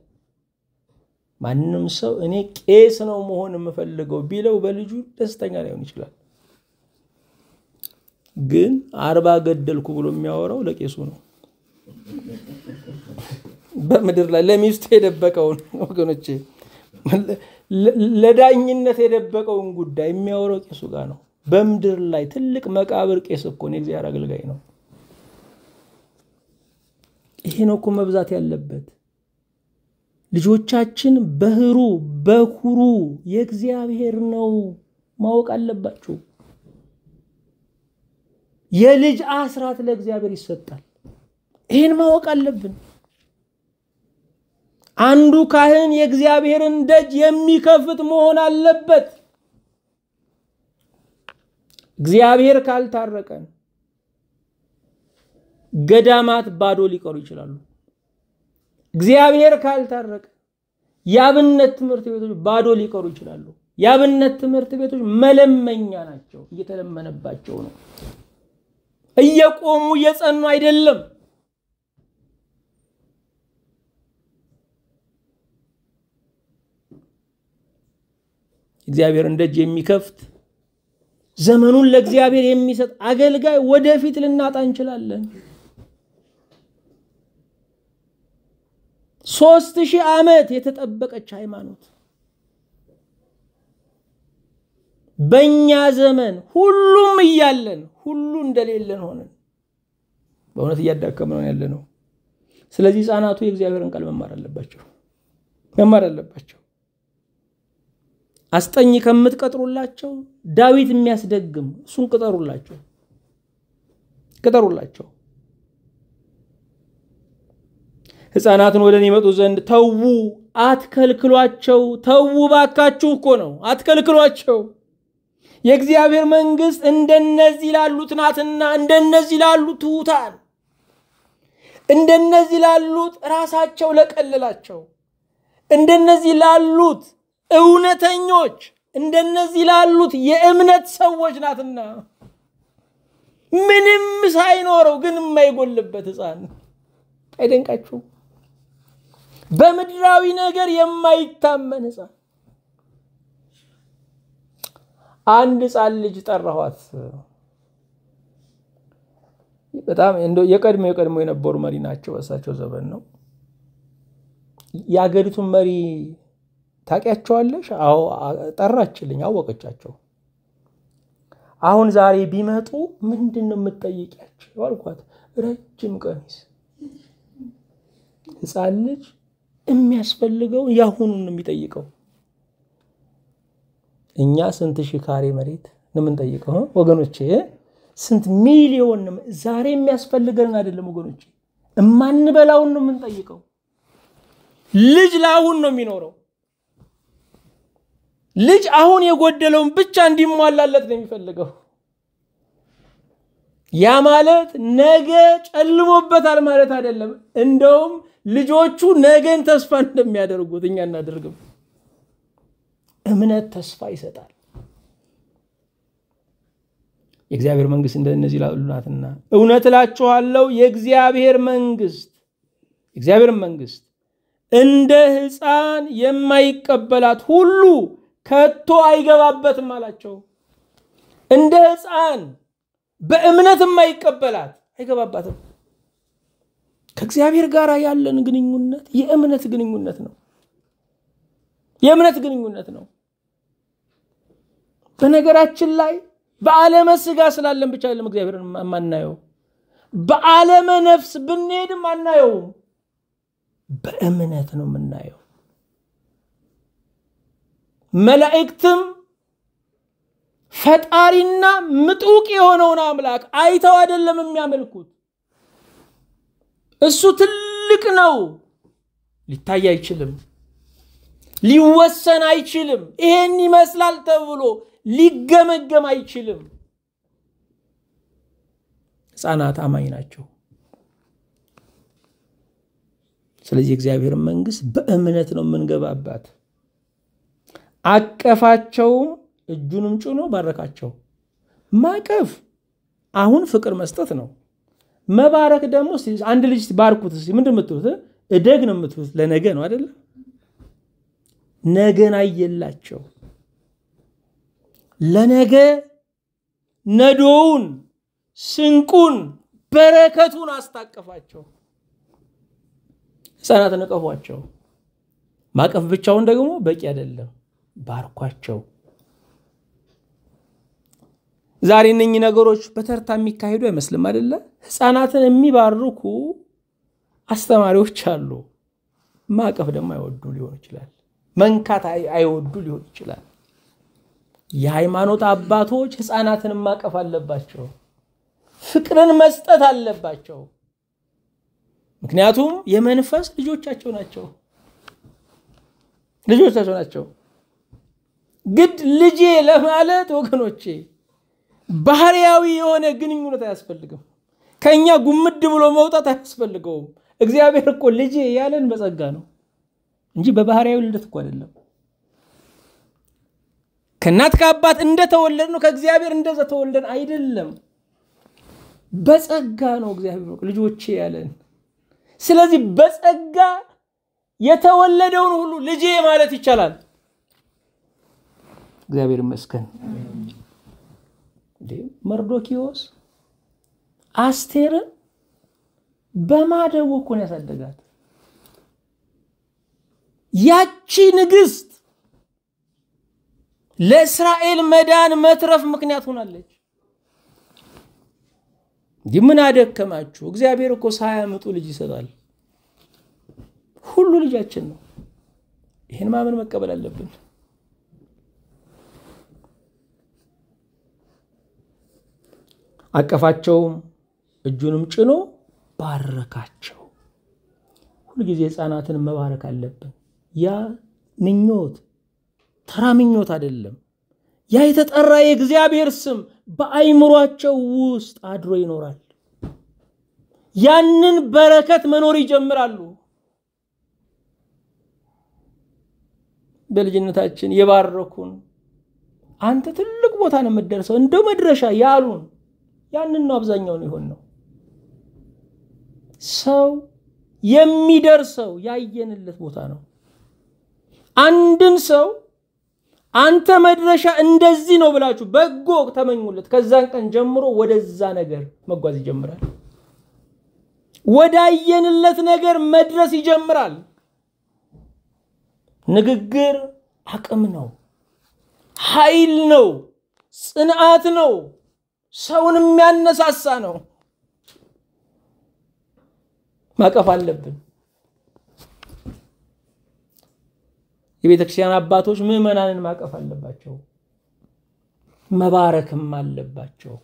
ማንም ሰው እኔ ቄስ ነው መሆን የምፈልገው ቢለው በልጁ ደስተኛ ላይሆን ይችላል። ግን አርባ ገደልኩ ብሎ የሚያወራው ለቄሱ ነው። በምድር ላይ ለሚስት የደበቀውን ወገኖች ለዳኝነት የደበቀውን ጉዳይ የሚያወረው ቄሱ ጋር ነው። በምድር ላይ ትልቅ መቃብር ቄስ እኮ ነው፣ የእግዚአብሔር አገልጋይ ነው። ይሄ ነው እኮ መብዛት ያለበት። ልጆቻችን በህሩ በኩሩ የእግዚአብሔር ነው ማወቅ አለባችሁ። የልጅ አስራት ለእግዚአብሔር ይሰጣል። ይህን ማወቅ አለብን። አንዱ ካህን የእግዚአብሔርን ደጅ የሚከፍት መሆን አለበት። እግዚአብሔር ካልታረቀን ገዳማት ባዶ ሊቀሩ ይችላሉ። እግዚአብሔር ካልታረቀ የአብነት ትምህርት ቤቶች ባዶ ሊቀሩ ይችላሉ። የአብነት ትምህርት ቤቶች መለመኛ ናቸው። እየተለመነባቸው ነው። እየቆሙ እየጸኑ አይደለም። እግዚአብሔርን ደጅ የሚከፍት ዘመኑን ለእግዚአብሔር የሚሰጥ አገልጋይ ወደፊት ልናጣ እንችላለን። ሶስት ሺህ ዓመት የተጠበቀች ሃይማኖት በእኛ ዘመን ሁሉም እያለን ሁሉ እንደሌለን ሆነን በእውነት እያዳከምነን ያለ ነው። ስለዚህ ህፃናቱ የእግዚአብሔርን ቃል መማር አለባቸው መማር አለባቸው። አስጠኝ ከምትቀጥሩላቸው ዳዊት የሚያስደግም እሱን ቅጠሩላቸው ቅጠሩላቸው። ህፃናትን ወደ እኔ ይመጡ ዘንድ ተዉ፣ አትከልክሏቸው። ተዉ ባካችሁ እኮ ነው፣ አትከልክሏቸው። የእግዚአብሔር መንግስት እንደነዚህ ላሉት ናትና፣ እንደነዚህ ላሉት ትሑታን፣ እንደነዚህ ላሉት ራሳቸው ለቀልላቸው፣ እንደነዚህ ላሉት እውነተኞች እንደነዚህ ላሉት የእምነት ሰዎች ናትና ምንም ሳይኖረው ግን የማይጎልበት ህፃን አይደንቃችሁ በምድራዊ ነገር የማይታመን ህፃን። አንድ ህፃን ልጅ ጠራኋት። በጣም የቀድሞ የቀድሞ የነበሩ መሪ ናቸው። በሳቸው ዘመን ነው የአገሪቱን መሪ ታውቂያቸዋለሽ? አዎ ጠራችልኝ፣ አወቀቻቸው። አሁን ዛሬ ቢመጡ ምንድን ነው የምትጠይቂያቸው አልኳት። ረጅም ቀሚስ ህፃን ልጅ የሚያስፈልገው ያሁኑን ነው የሚጠይቀው። እኛ ስንት ሺህ ካሬ መሬት ነው የምንጠይቀው ወገኖቼ? ስንት ሚሊዮን ዛሬ የሚያስፈልገን አይደለም ወገኖቼ፣ እማንበላውን ነው የምንጠይቀው። ልጅ ለአሁን ነው የሚኖረው። ልጅ አሁን የጎደለውን ብቻ እንዲሟላለት ነው የሚፈልገው። ያ ማለት ነገ ጨልሞበታል ማለት አይደለም። እንደውም ልጆቹ ነገን ተስፋ እንደሚያደርጉት እኛ እናደርግም። እምነት ተስፋ ይሰጣል። የእግዚአብሔር መንግስት እንደነዚህ ላሉ ናትና እውነት እላችኋለሁ የእግዚአብሔር መንግስት የእግዚአብሔር መንግስት እንደ ሕፃን የማይቀበላት ሁሉ ከቶ አይገባበትም አላቸው። እንደ ህፃን በእምነትም አይቀበላት አይገባባትም። ከእግዚአብሔር ጋር ያለን ግንኙነት የእምነት ግንኙነት ነው። የእምነት ግንኙነት ነው። በነገራችን ላይ በዓለመ ስጋ ስላለን ብቻ አይደለም እግዚአብሔርን የማናየው፣ በዓለመ ነፍስ ብንሄድም አናየውም። በእምነት ነው የምናየው። መላእክትም ፈጣሪና ምጡቅ የሆነውን አምላክ አይተው አይደለም የሚያመልኩት። እሱ ትልቅ ነው፣ ሊታይ አይችልም፣ ሊወሰን አይችልም፣ ይሄን ይመስላል ተብሎ ሊገመገም አይችልም። ህፃናት አማኝ ናቸው። ስለዚህ እግዚአብሔር መንግስት በእምነት ነው የምንገባባት። አቀፋቸውም እጁንም ጭኖ ባረካቸው። ማቀፍ አሁን ፍቅር መስጠት ነው። መባረክ ደግሞ አንድ ልጅ ባርኩት ምንድን የምትሉት? እደግ ነው የምትሉት። ለነገ ነው አይደለም። ነገን አየላቸው። ለነገ ነዶውን፣ ስንቁን፣ በረከቱን አስታቀፋቸው። ህፃናትን እቀፏቸው። ማቀፍ ብቻውን ደግሞ በቂ አይደለም። ባርኳቸው። ዛሬ እነኚህ ነገሮች በተርታ የሚካሄዱ አይመስልም አይደለ? ህፃናትን የሚባርኩ አስተማሪዎች አሉ። ማቀፍ ደግሞ አይወዱ ሊሆን ይችላል። መንካት አይወዱ ሊሆን ይችላል። የሃይማኖት አባቶች ህፃናትን ማቀፍ አለባቸው። ፍቅርን መስጠት አለባቸው። ምክንያቱም የመንፈስ ልጆቻቸው ናቸው ልጆቻቸው ናቸው። ግድ ልጄ ለማለት ወገኖቼ ባህርያዊ የሆነ ግንኙነት አያስፈልግም። ከእኛ ጉምድ ብሎ መውጣት አያስፈልገውም። እግዚአብሔር እኮ ልጄ ያለን በጸጋ ነው እንጂ በባህርያዊ ልደት እኮ አይደለም። ከእናት ከአባት እንደተወለድ ነው። ከእግዚአብሔር እንደዛ ተወልደን አይደለም። በጸጋ ነው እግዚአብሔር ልጆቼ ያለን። ስለዚህ በጸጋ የተወለደውን ሁሉ ልጄ ማለት ይቻላል። እግዚአብሔር ይመስገን። መርዶኪዎስ አስቴርን በማደጎ እኮ ነው ያሳደጋት። ያቺ ንግስት ለእስራኤል መዳን መትረፍ ምክንያት ሆናለች። ምን አደከማችሁ? እግዚአብሔር እኮ ሳያምጡ ልጅ ይሰጣል። ሁሉ ልጃችን ነው። ይህን ማመን መቀበል አለብን። አቀፋቸውም እጁንም ጭኖ ባረካቸው። ሁልጊዜ ህፃናትን መባረክ አለብን። ያ ምኞት ተራ ምኞት አይደለም። ያ የተጠራ የእግዚአብሔር ስም በአይምሯቸው ውስጥ አድሮ ይኖራል። ያንን በረከት መኖር ይጀምራሉ። በልጅነታችን የባረኩን አንተ ትልቅ ቦታ ነው የምትደርሰው እንደው መድረሻ ያሉን ያንን ነው አብዛኛው ይሆን ነው ሰው የሚደርሰው ያየንለት ቦታ ነው አንድን ሰው አንተ መድረሻ እንደዚህ ነው ብላችሁ በጎ ተመኙለት ከዛን ቀን ጀምሮ ወደዛ ነገር መጓዝ ይጀምራል ወዳየንለት ነገር መድረስ ይጀምራል ንግግር አቅም ነው ኃይል ነው ጽንዓት ነው ሰውን የሚያነሳሳ ነው። ማቀፍ አለብን። የቤተክርስቲያን አባቶች ምዕመናንን ማቀፍ አለባቸው፣ መባረክም አለባቸው።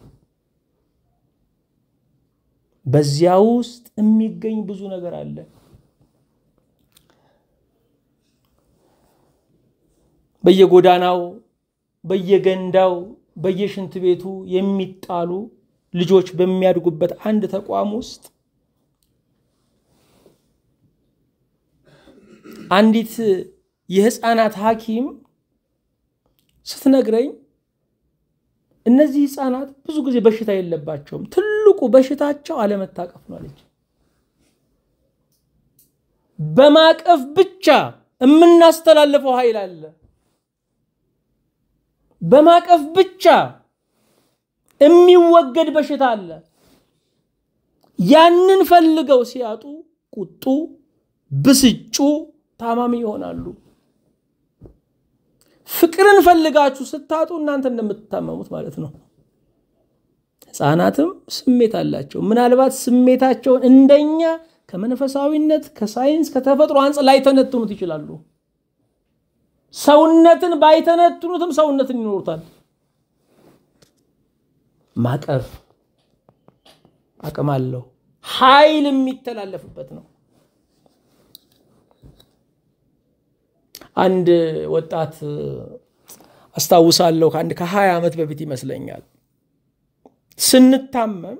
በዚያ ውስጥ የሚገኝ ብዙ ነገር አለ። በየጎዳናው በየገንዳው በየሽንት ቤቱ የሚጣሉ ልጆች በሚያድጉበት አንድ ተቋም ውስጥ አንዲት የህፃናት ሐኪም ስትነግረኝ እነዚህ ህፃናት ብዙ ጊዜ በሽታ የለባቸውም፣ ትልቁ በሽታቸው አለመታቀፍ ነው አለች። በማቀፍ ብቻ የምናስተላልፈው ኃይል አለ። በማቀፍ ብቻ የሚወገድ በሽታ አለ። ያንን ፈልገው ሲያጡ ቁጡ፣ ብስጩ ታማሚ ይሆናሉ። ፍቅርን ፈልጋችሁ ስታጡ እናንተ እንደምትታመሙት ማለት ነው። ህፃናትም ስሜት አላቸው። ምናልባት ስሜታቸውን እንደኛ ከመንፈሳዊነት ከሳይንስ ከተፈጥሮ አንጽ ተነትኑት ይችላሉ። ሰውነትን ባይተነትኑትም ሰውነትን ይኖሩታል። ማቀፍ አቅም አለው። ኃይል የሚተላለፍበት ነው። አንድ ወጣት አስታውሳለሁ ከአንድ ከሀያ ዓመት በፊት ይመስለኛል ስንታመም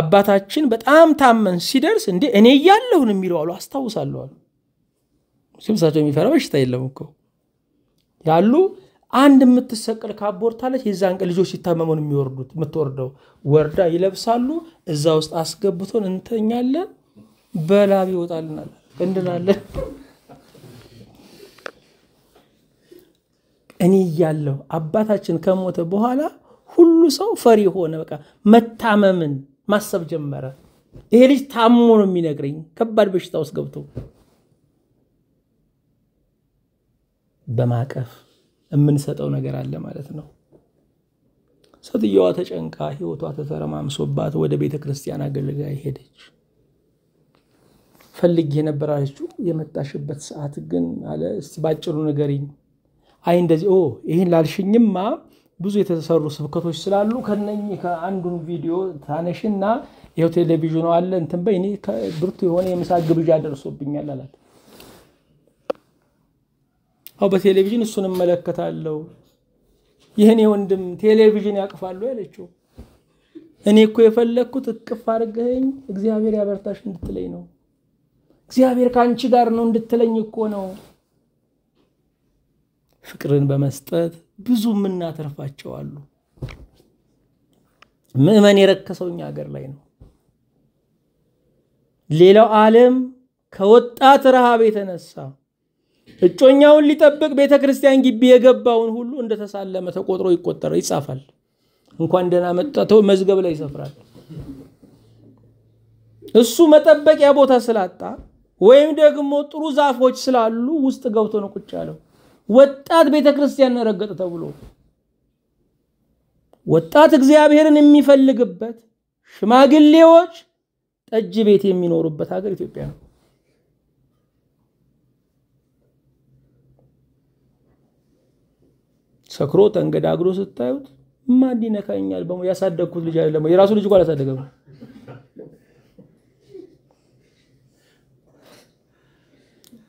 አባታችን በጣም ታመን ሲደርስ እንዴ እኔ እያለሁን የሚለው አሉ አስታውሳለሁ አሉ ሲብሳቸው የሚፈራ በሽታ የለም እኮ ያሉ አንድ የምትሰቀል ካቦርታለች የዛን ቀን ልጆች ሲታመመን የሚወርዱት የምትወርደው ወርዳ ይለብሳሉ። እዛ ውስጥ አስገብቶን እንተኛለን። በላብ ይወጣልናል፣ እንድናለን። እኔ እያለሁ አባታችን ከሞተ በኋላ ሁሉ ሰው ፈሪ ሆነ። በቃ መታመምን ማሰብ ጀመረ። ይሄ ልጅ ታሞ ነው የሚነግረኝ፣ ከባድ በሽታ ውስጥ ገብቶ በማቀፍ የምንሰጠው ነገር አለ ማለት ነው። ሴትየዋ ተጨንቃ ህይወቷ ተተረማምሶባት ወደ ቤተ ክርስቲያን አገልጋይ ሄደች። ፈልጌ ነበር አለችው። የመጣሽበት ሰዓት ግን አለ እስቲ ባጭሩ ንገሪኝ። አይ እንደዚህ ኦ ይህን ላልሽኝማ ብዙ የተሰሩ ስብከቶች ስላሉ ከነኚህ ከአንዱን ቪዲዮ ታነሽና ይኸው ቴሌቪዥኑ አለ እንትን በይ እኔ ብርቱ የሆነ የምሳ ግብዣ ደርሶብኛል አላት። አው በቴሌቪዥን እሱን እመለከታለሁ። ይህኔ ወንድም ቴሌቪዥን ያቅፋሉ ያለችው እኔ እኮ የፈለግኩት እቅፍ አድርገኝ እግዚአብሔር ያበርታሽ እንድትለኝ ነው። እግዚአብሔር ከአንቺ ጋር ነው እንድትለኝ እኮ ነው። ፍቅርን በመስጠት ብዙ የምናተርፋቸው አሉ። ምእመን የረከሰውኛ ሀገር ላይ ነው። ሌላው ዓለም ከወጣት ረሃብ የተነሳ እጮኛውን ሊጠብቅ ቤተ ክርስቲያን ግቢ የገባውን ሁሉ እንደተሳለመ ተቆጥሮ ይቆጠረ ይጻፋል። እንኳን ደህና መጣተው መዝገብ ላይ ይሰፍራል። እሱ መጠበቂያ ቦታ ስላጣ ወይም ደግሞ ጥሩ ዛፎች ስላሉ ውስጥ ገብቶ ነው ቁጭ ያለው። ወጣት ቤተ ክርስቲያን ረገጠ ተብሎ ወጣት እግዚአብሔርን የሚፈልግበት ሽማግሌዎች ጠጅ ቤት የሚኖሩበት ሀገር ኢትዮጵያ ነው። ሰክሮ ተንገዳግሮ ስታዩት ማን ይነካኛል? ያሳደግኩት ልጅ አይደለም። የራሱ ልጅ እኮ አላሳደገም።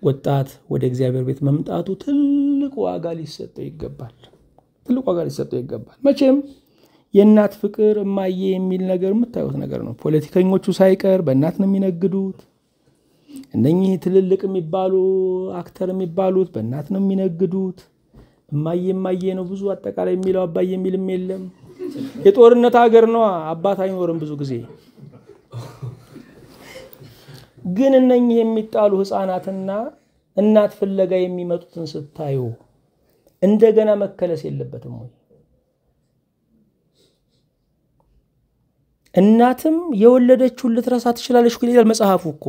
ወጣት ወደ እግዚአብሔር ቤት መምጣቱ ትልቅ ዋጋ ሊሰጠው ይገባል። ትልቅ ዋጋ ሊሰጠው ይገባል። መቼም የእናት ፍቅር እማዬ የሚል ነገር የምታዩት ነገር ነው። ፖለቲከኞቹ ሳይቀር በእናት ነው የሚነግዱት። እነኚህ ትልልቅ የሚባሉ አክተር የሚባሉት በእናት ነው የሚነግዱት። እማዬ እማዬ ነው ብዙ አጠቃላይ የሚለው አባዬ የሚልም የለም። የጦርነት ሀገር ነዋ። አባት አይኖርም ብዙ ጊዜ። ግን እነኚህ የሚጣሉ ህፃናትና እናት ፍለጋ የሚመጡትን ስታዩ እንደገና መከለስ የለበትም ወይ? እናትም የወለደችውን ልትረሳ ትችላለች ይላል መጽሐፉ እኮ።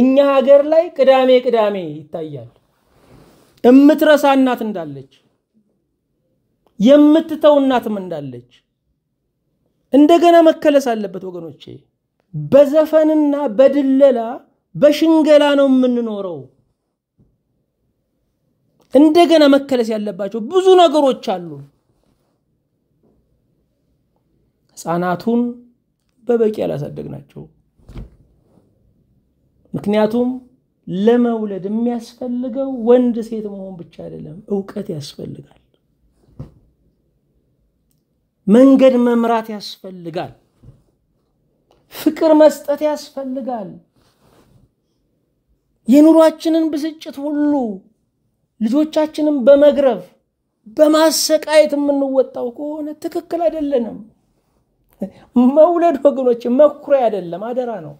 እኛ ሀገር ላይ ቅዳሜ ቅዳሜ ይታያል። የምትረሳ እናት እንዳለች፣ የምትተው እናትም እንዳለች እንደገና መከለስ አለበት ወገኖቼ። በዘፈንና በድለላ በሽንገላ ነው የምንኖረው። እንደገና መከለስ ያለባቸው ብዙ ነገሮች አሉ። ህፃናቱን በበቂ አላሳደግናቸው። ምክንያቱም ለመውለድ የሚያስፈልገው ወንድ ሴት መሆን ብቻ አይደለም፣ እውቀት ያስፈልጋል። መንገድ መምራት ያስፈልጋል። ፍቅር መስጠት ያስፈልጋል። የኑሯችንን ብስጭት ሁሉ ልጆቻችንን በመግረፍ በማሰቃየት የምንወጣው ከሆነ ትክክል አይደለንም። መውለድ ወገኖች መኩሪያ አይደለም፣ አደራ ነው፣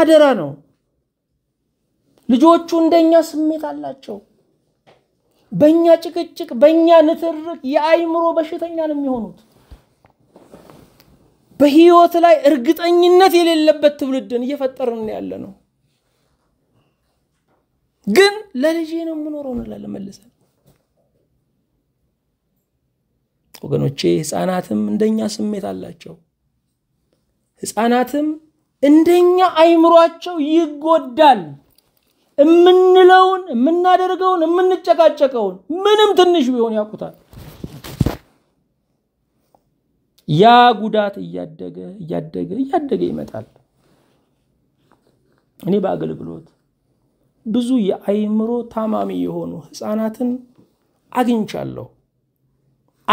አደራ ነው። ልጆቹ እንደኛ ስሜት አላቸው። በእኛ ጭቅጭቅ፣ በእኛ ንትርክ የአይምሮ በሽተኛ ነው የሚሆኑት። በህይወት ላይ እርግጠኝነት የሌለበት ትውልድን እየፈጠርን ያለ ነው። ግን ለልጄ ነው የምኖረው እንላለን መልሰን። ወገኖቼ ህፃናትም እንደኛ ስሜት አላቸው። ህፃናትም እንደኛ አይምሯቸው ይጎዳል። የምንለውን የምናደርገውን የምንጨቃጨቀውን ምንም ትንሽ ቢሆን ያውቁታል። ያ ጉዳት እያደገ እያደገ እያደገ ይመጣል። እኔ በአገልግሎት ብዙ የአይምሮ ታማሚ የሆኑ ህፃናትን አግኝቻለሁ።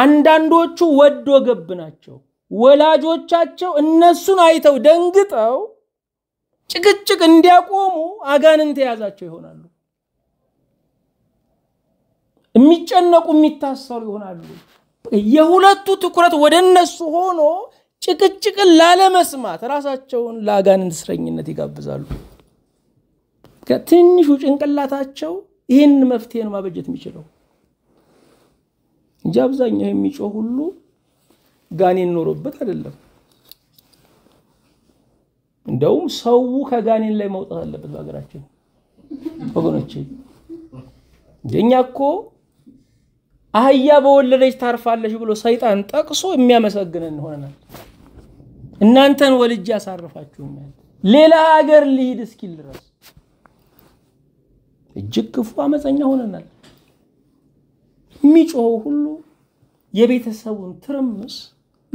አንዳንዶቹ ወዶ ገብ ናቸው። ወላጆቻቸው እነሱን አይተው ደንግጠው ጭቅጭቅ እንዲያቆሙ አጋንንት የያዛቸው ይሆናሉ። የሚጨነቁ የሚታሰሩ ይሆናሉ። የሁለቱ ትኩረት ወደ እነሱ ሆኖ ጭቅጭቅን ላለመስማት ራሳቸውን ለአጋንንት እስረኝነት ይጋብዛሉ። ትንሹ ጭንቅላታቸው ይህን መፍትሄን ማበጀት የሚችለው እንጂ አብዛኛው የሚጮህ ሁሉ ጋኔን ኖሮበት አይደለም። እንደውም ሰው ከጋኔን ላይ መውጣት አለበት በሀገራችን ወገኖች እንደኛ እኮ አህያ በወለደች ታርፋለች ብሎ ሰይጣን ጠቅሶ የሚያመሰግነን ሆነናል። እናንተን ወልጅ ያሳርፋችሁኛል፣ ሌላ ሀገር ልሂድ እስኪል ድረስ እጅግ ክፉ አመፀኛ ሆነናል። የሚጮኸው ሁሉ የቤተሰቡን ትርምስ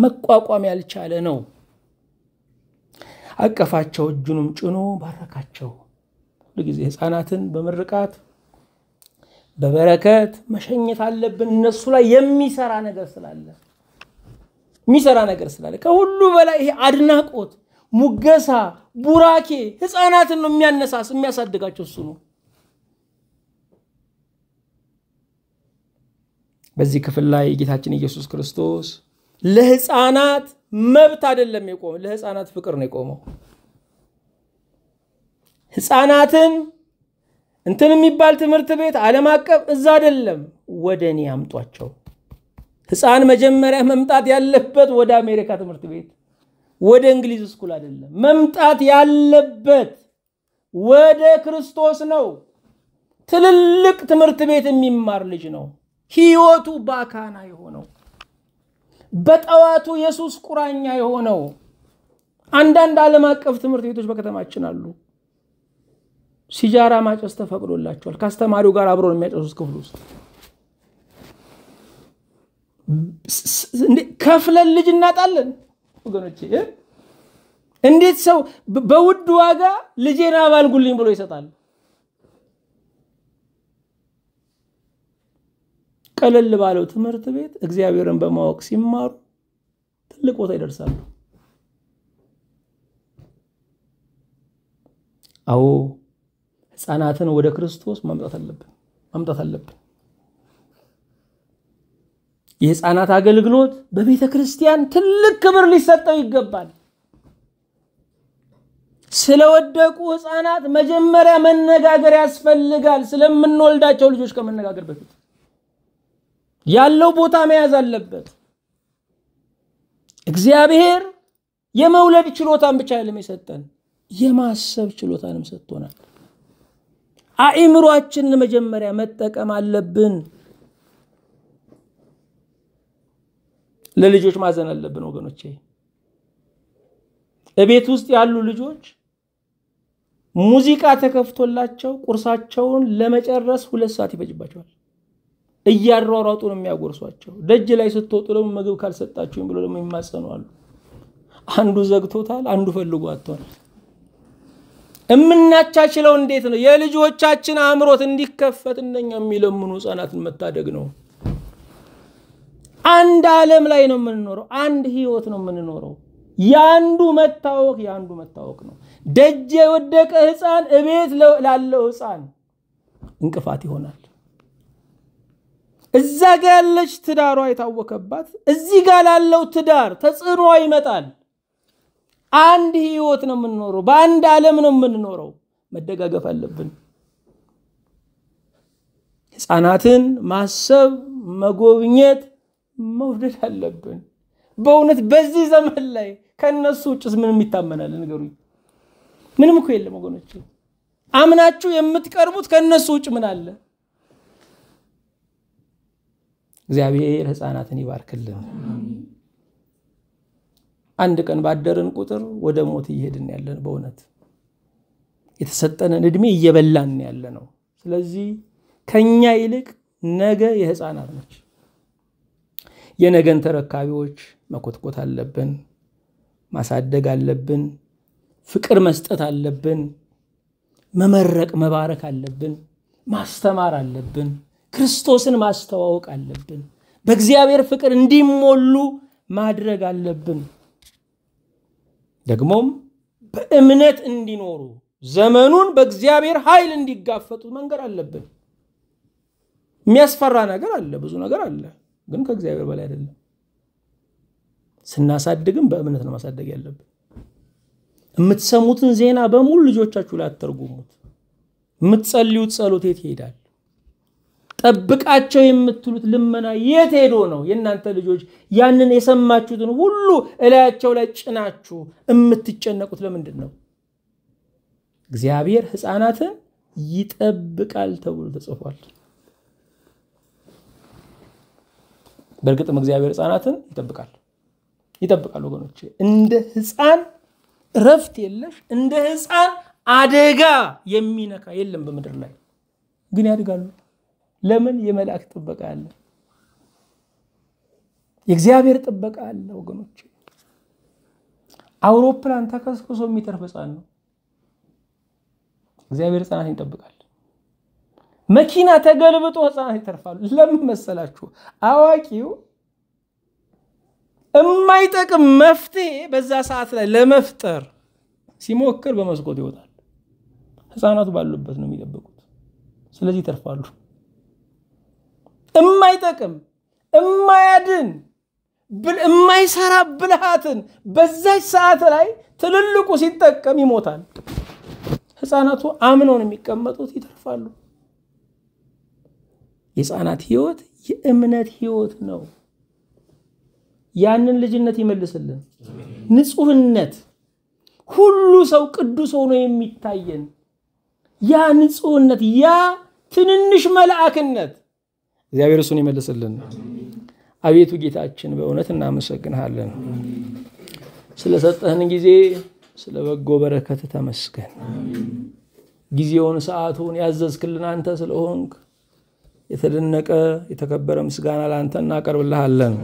መቋቋም ያልቻለ ነው። አቀፋቸው፣ እጁንም ጭኖ ባረካቸው። ሁልጊዜ ህፃናትን በምርቃት በበረከት መሸኘት አለብን። እነሱ ላይ የሚሰራ ነገር ስላለ የሚሰራ ነገር ስላለ ከሁሉ በላይ ይሄ አድናቆት፣ ሙገሳ፣ ቡራኬ ህፃናትን ነው የሚያነሳስ የሚያሳድጋቸው እሱ ነው። በዚህ ክፍል ላይ ጌታችን ኢየሱስ ክርስቶስ ለህፃናት መብት አይደለም የቆመ ለህፃናት ፍቅር ነው የቆመው። ህፃናትን እንትን የሚባል ትምህርት ቤት ዓለም አቀፍ እዛ አይደለም፣ ወደ እኔ ያምጧቸው። ህፃን መጀመሪያ መምጣት ያለበት ወደ አሜሪካ ትምህርት ቤት ወደ እንግሊዝ ስኩል አይደለም። መምጣት ያለበት ወደ ክርስቶስ ነው። ትልልቅ ትምህርት ቤት የሚማር ልጅ ነው ህይወቱ ባካና የሆነው። በጠዋቱ የሱስ ቁራኛ የሆነው አንዳንድ ዓለም አቀፍ ትምህርት ቤቶች በከተማችን አሉ። ሲጃራ ማጨስ ተፈቅዶላቸዋል። ከአስተማሪው ጋር አብሮ ነው የሚያጨሱት ክፍል ውስጥ። ከፍለን ልጅ እናጣለን ወገኖቼ። እንዴት ሰው በውድ ዋጋ ልጄን አባልጉልኝ ብሎ ይሰጣል? ቀለል ባለው ትምህርት ቤት እግዚአብሔርን በማወቅ ሲማሩ ትልቅ ቦታ ይደርሳሉ። አዎ ህፃናትን ወደ ክርስቶስ ማምጣት አለብን ማምጣት አለብን። የህፃናት አገልግሎት በቤተ ክርስቲያን ትልቅ ክብር ሊሰጠው ይገባል። ስለወደቁ ህፃናት መጀመሪያ መነጋገር ያስፈልጋል፣ ስለምንወልዳቸው ልጆች ከመነጋገር በፊት ያለው ቦታ መያዝ አለበት። እግዚአብሔር የመውለድ ችሎታን ብቻ አይደለም የሰጠን የማሰብ ችሎታንም ሰጥቶናል። አእምሯችንን መጀመሪያ መጠቀም አለብን። ለልጆች ማዘን አለብን ወገኖቼ። እቤት ውስጥ ያሉ ልጆች ሙዚቃ ተከፍቶላቸው ቁርሳቸውን ለመጨረስ ሁለት ሰዓት ይፈጅባቸዋል። እያሯሯጡ ነው የሚያጎርሷቸው። ደጅ ላይ ስትወጡ ደግሞ ምግብ ካልሰጣችሁኝ ብሎ ደግሞ የሚማጸኑ አሉ። አንዱ ዘግቶታል፣ አንዱ ፈልጎ የምናቻችለው እምናቻችለው እንዴት ነው? የልጆቻችን አእምሮት እንዲከፈት እንደኛ የሚለምኑ ህጻናትን መታደግ ነው። አንድ ዓለም ላይ ነው የምንኖረው። አንድ ህይወት ነው የምንኖረው። የአንዱ መታወክ የአንዱ መታወክ ነው። ደጅ የወደቀ ህፃን እቤት ላለው ህፃን እንቅፋት ይሆናል። እዛ ጋ ያለች ትዳሯ የታወከባት እዚህ ጋ ላለው ትዳር ተጽዕኖ ይመጣል። አንድ ህይወት ነው የምንኖረው፣ በአንድ ዓለም ነው የምንኖረው። መደጋገፍ አለብን። ህፃናትን ማሰብ፣ መጎብኘት፣ መውደድ አለብን። በእውነት በዚህ ዘመን ላይ ከእነሱ ውጭስ ምንም ይታመናል? ንገሩኝ። ምንም እኮ የለም ወገኖች። አምናችሁ የምትቀርቡት ከእነሱ ውጭ ምን አለ? እግዚአብሔር ህፃናትን ይባርክልን። አንድ ቀን ባደርን ቁጥር ወደ ሞት እየሄድን ያለን በእውነት የተሰጠንን እድሜ እየበላን ያለ ነው። ስለዚህ ከኛ ይልቅ ነገ የህፃናት ነች። የነገን ተረካቢዎች መኮትኮት አለብን፣ ማሳደግ አለብን፣ ፍቅር መስጠት አለብን፣ መመረቅ መባረክ አለብን፣ ማስተማር አለብን። ክርስቶስን ማስተዋወቅ አለብን። በእግዚአብሔር ፍቅር እንዲሞሉ ማድረግ አለብን። ደግሞም በእምነት እንዲኖሩ ዘመኑን በእግዚአብሔር ኃይል እንዲጋፈጡ መንገድ አለብን። የሚያስፈራ ነገር አለ፣ ብዙ ነገር አለ፣ ግን ከእግዚአብሔር በላይ አይደለም። ስናሳድግም በእምነት ነው ማሳደግ ያለብን። የምትሰሙትን ዜና በሙሉ ልጆቻችሁ ላይ አተርጉሙት። የምትጸልዩት ጸሎት የት ይሄዳል? ጠብቃቸው የምትሉት ልመና የት ሄዶ ነው? የእናንተ ልጆች ያንን የሰማችሁትን ሁሉ እላያቸው ላይ ጭናችሁ የምትጨነቁት ለምንድን ነው? እግዚአብሔር ህፃናትን ይጠብቃል ተብሎ ተጽፏል። በእርግጥም እግዚአብሔር ህፃናትን ይጠብቃል ይጠብቃል። ወገኖች እንደ ህፃን እረፍት የለሽ እንደ ህፃን አደጋ የሚነካ የለም በምድር ላይ ግን ያድጋሉ። ለምን የመልአክ ጥበቃ አለ፣ የእግዚአብሔር ጥበቃ አለ። ወገኖች አውሮፕላን ተከስክሶ የሚተርፍ ህፃን ነው። እግዚአብሔር ህፃናትን ይጠብቃል። መኪና ተገልብጦ ህፃናት ይተርፋሉ። ለምን መሰላችሁ? አዋቂው የማይጠቅም መፍትሄ በዛ ሰዓት ላይ ለመፍጠር ሲሞክር በመስኮት ይወጣል። ህፃናቱ ባሉበት ነው የሚጠብቁት። ስለዚህ ይተርፋሉ። እማይጠቅም እማያድን እማይሰራ ብልሃትን በዛች ሰዓት ላይ ትልልቁ ሲጠቀም ይሞታል። ህፃናቱ አምነውን የሚቀመጡት ይተርፋሉ። የህፃናት ህይወት የእምነት ህይወት ነው። ያንን ልጅነት ይመልስልን። ንጹህነት ሁሉ ሰው ቅዱስ ሆኖ የሚታየን ያ ንጹህነት፣ ያ ትንንሽ መልአክነት እግዚአብሔር እሱን ይመልስልን። አቤቱ ጌታችን በእውነት እናመሰግንሃለን። ስለሰጠህን ጊዜ ስለ በጎ በረከት ተመስገን። ጊዜውን ሰዓቱን ያዘዝክልን አንተ ስለሆንክ የተደነቀ የተከበረ ምስጋና ለአንተ እናቀርብልሃለን።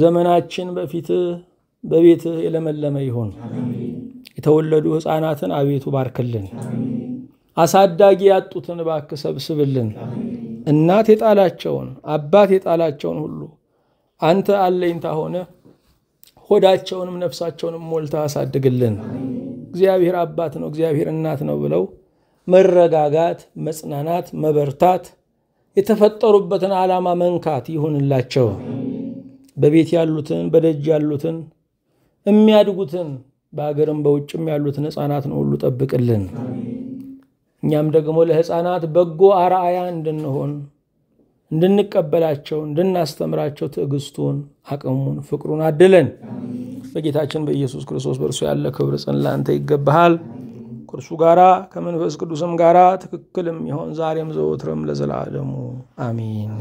ዘመናችን በፊትህ በቤትህ የለመለመ ይሁን። የተወለዱ ሕፃናትን አቤቱ ባርክልን። አሳዳጊ ያጡትን እባክህ ሰብስብልን። እናት የጣላቸውን አባት የጣላቸውን ሁሉ አንተ አለኝታ ሆነ ሆዳቸውንም ነፍሳቸውንም ሞልታ አሳድግልን። እግዚአብሔር አባት ነው፣ እግዚአብሔር እናት ነው ብለው መረጋጋት፣ መጽናናት፣ መበርታት የተፈጠሩበትን ዓላማ መንካት ይሁንላቸው። በቤት ያሉትን በደጅ ያሉትን የሚያድጉትን በአገርም በውጭም ያሉትን ሕፃናትን ሁሉ ጠብቅልን። እኛም ደግሞ ለሕፃናት በጎ አርአያ እንድንሆን እንድንቀበላቸው እንድናስተምራቸው ትዕግስቱን፣ አቅሙን፣ ፍቅሩን አድለን። በጌታችን በኢየሱስ ክርስቶስ በእርሱ ያለ ክብር ጽን ለአንተ ይገባሃል። ከእርሱ ጋራ ከመንፈስ ቅዱስም ጋራ ትክክልም ይሆን ዛሬም ዘወትርም ለዘላለሙ አሚን።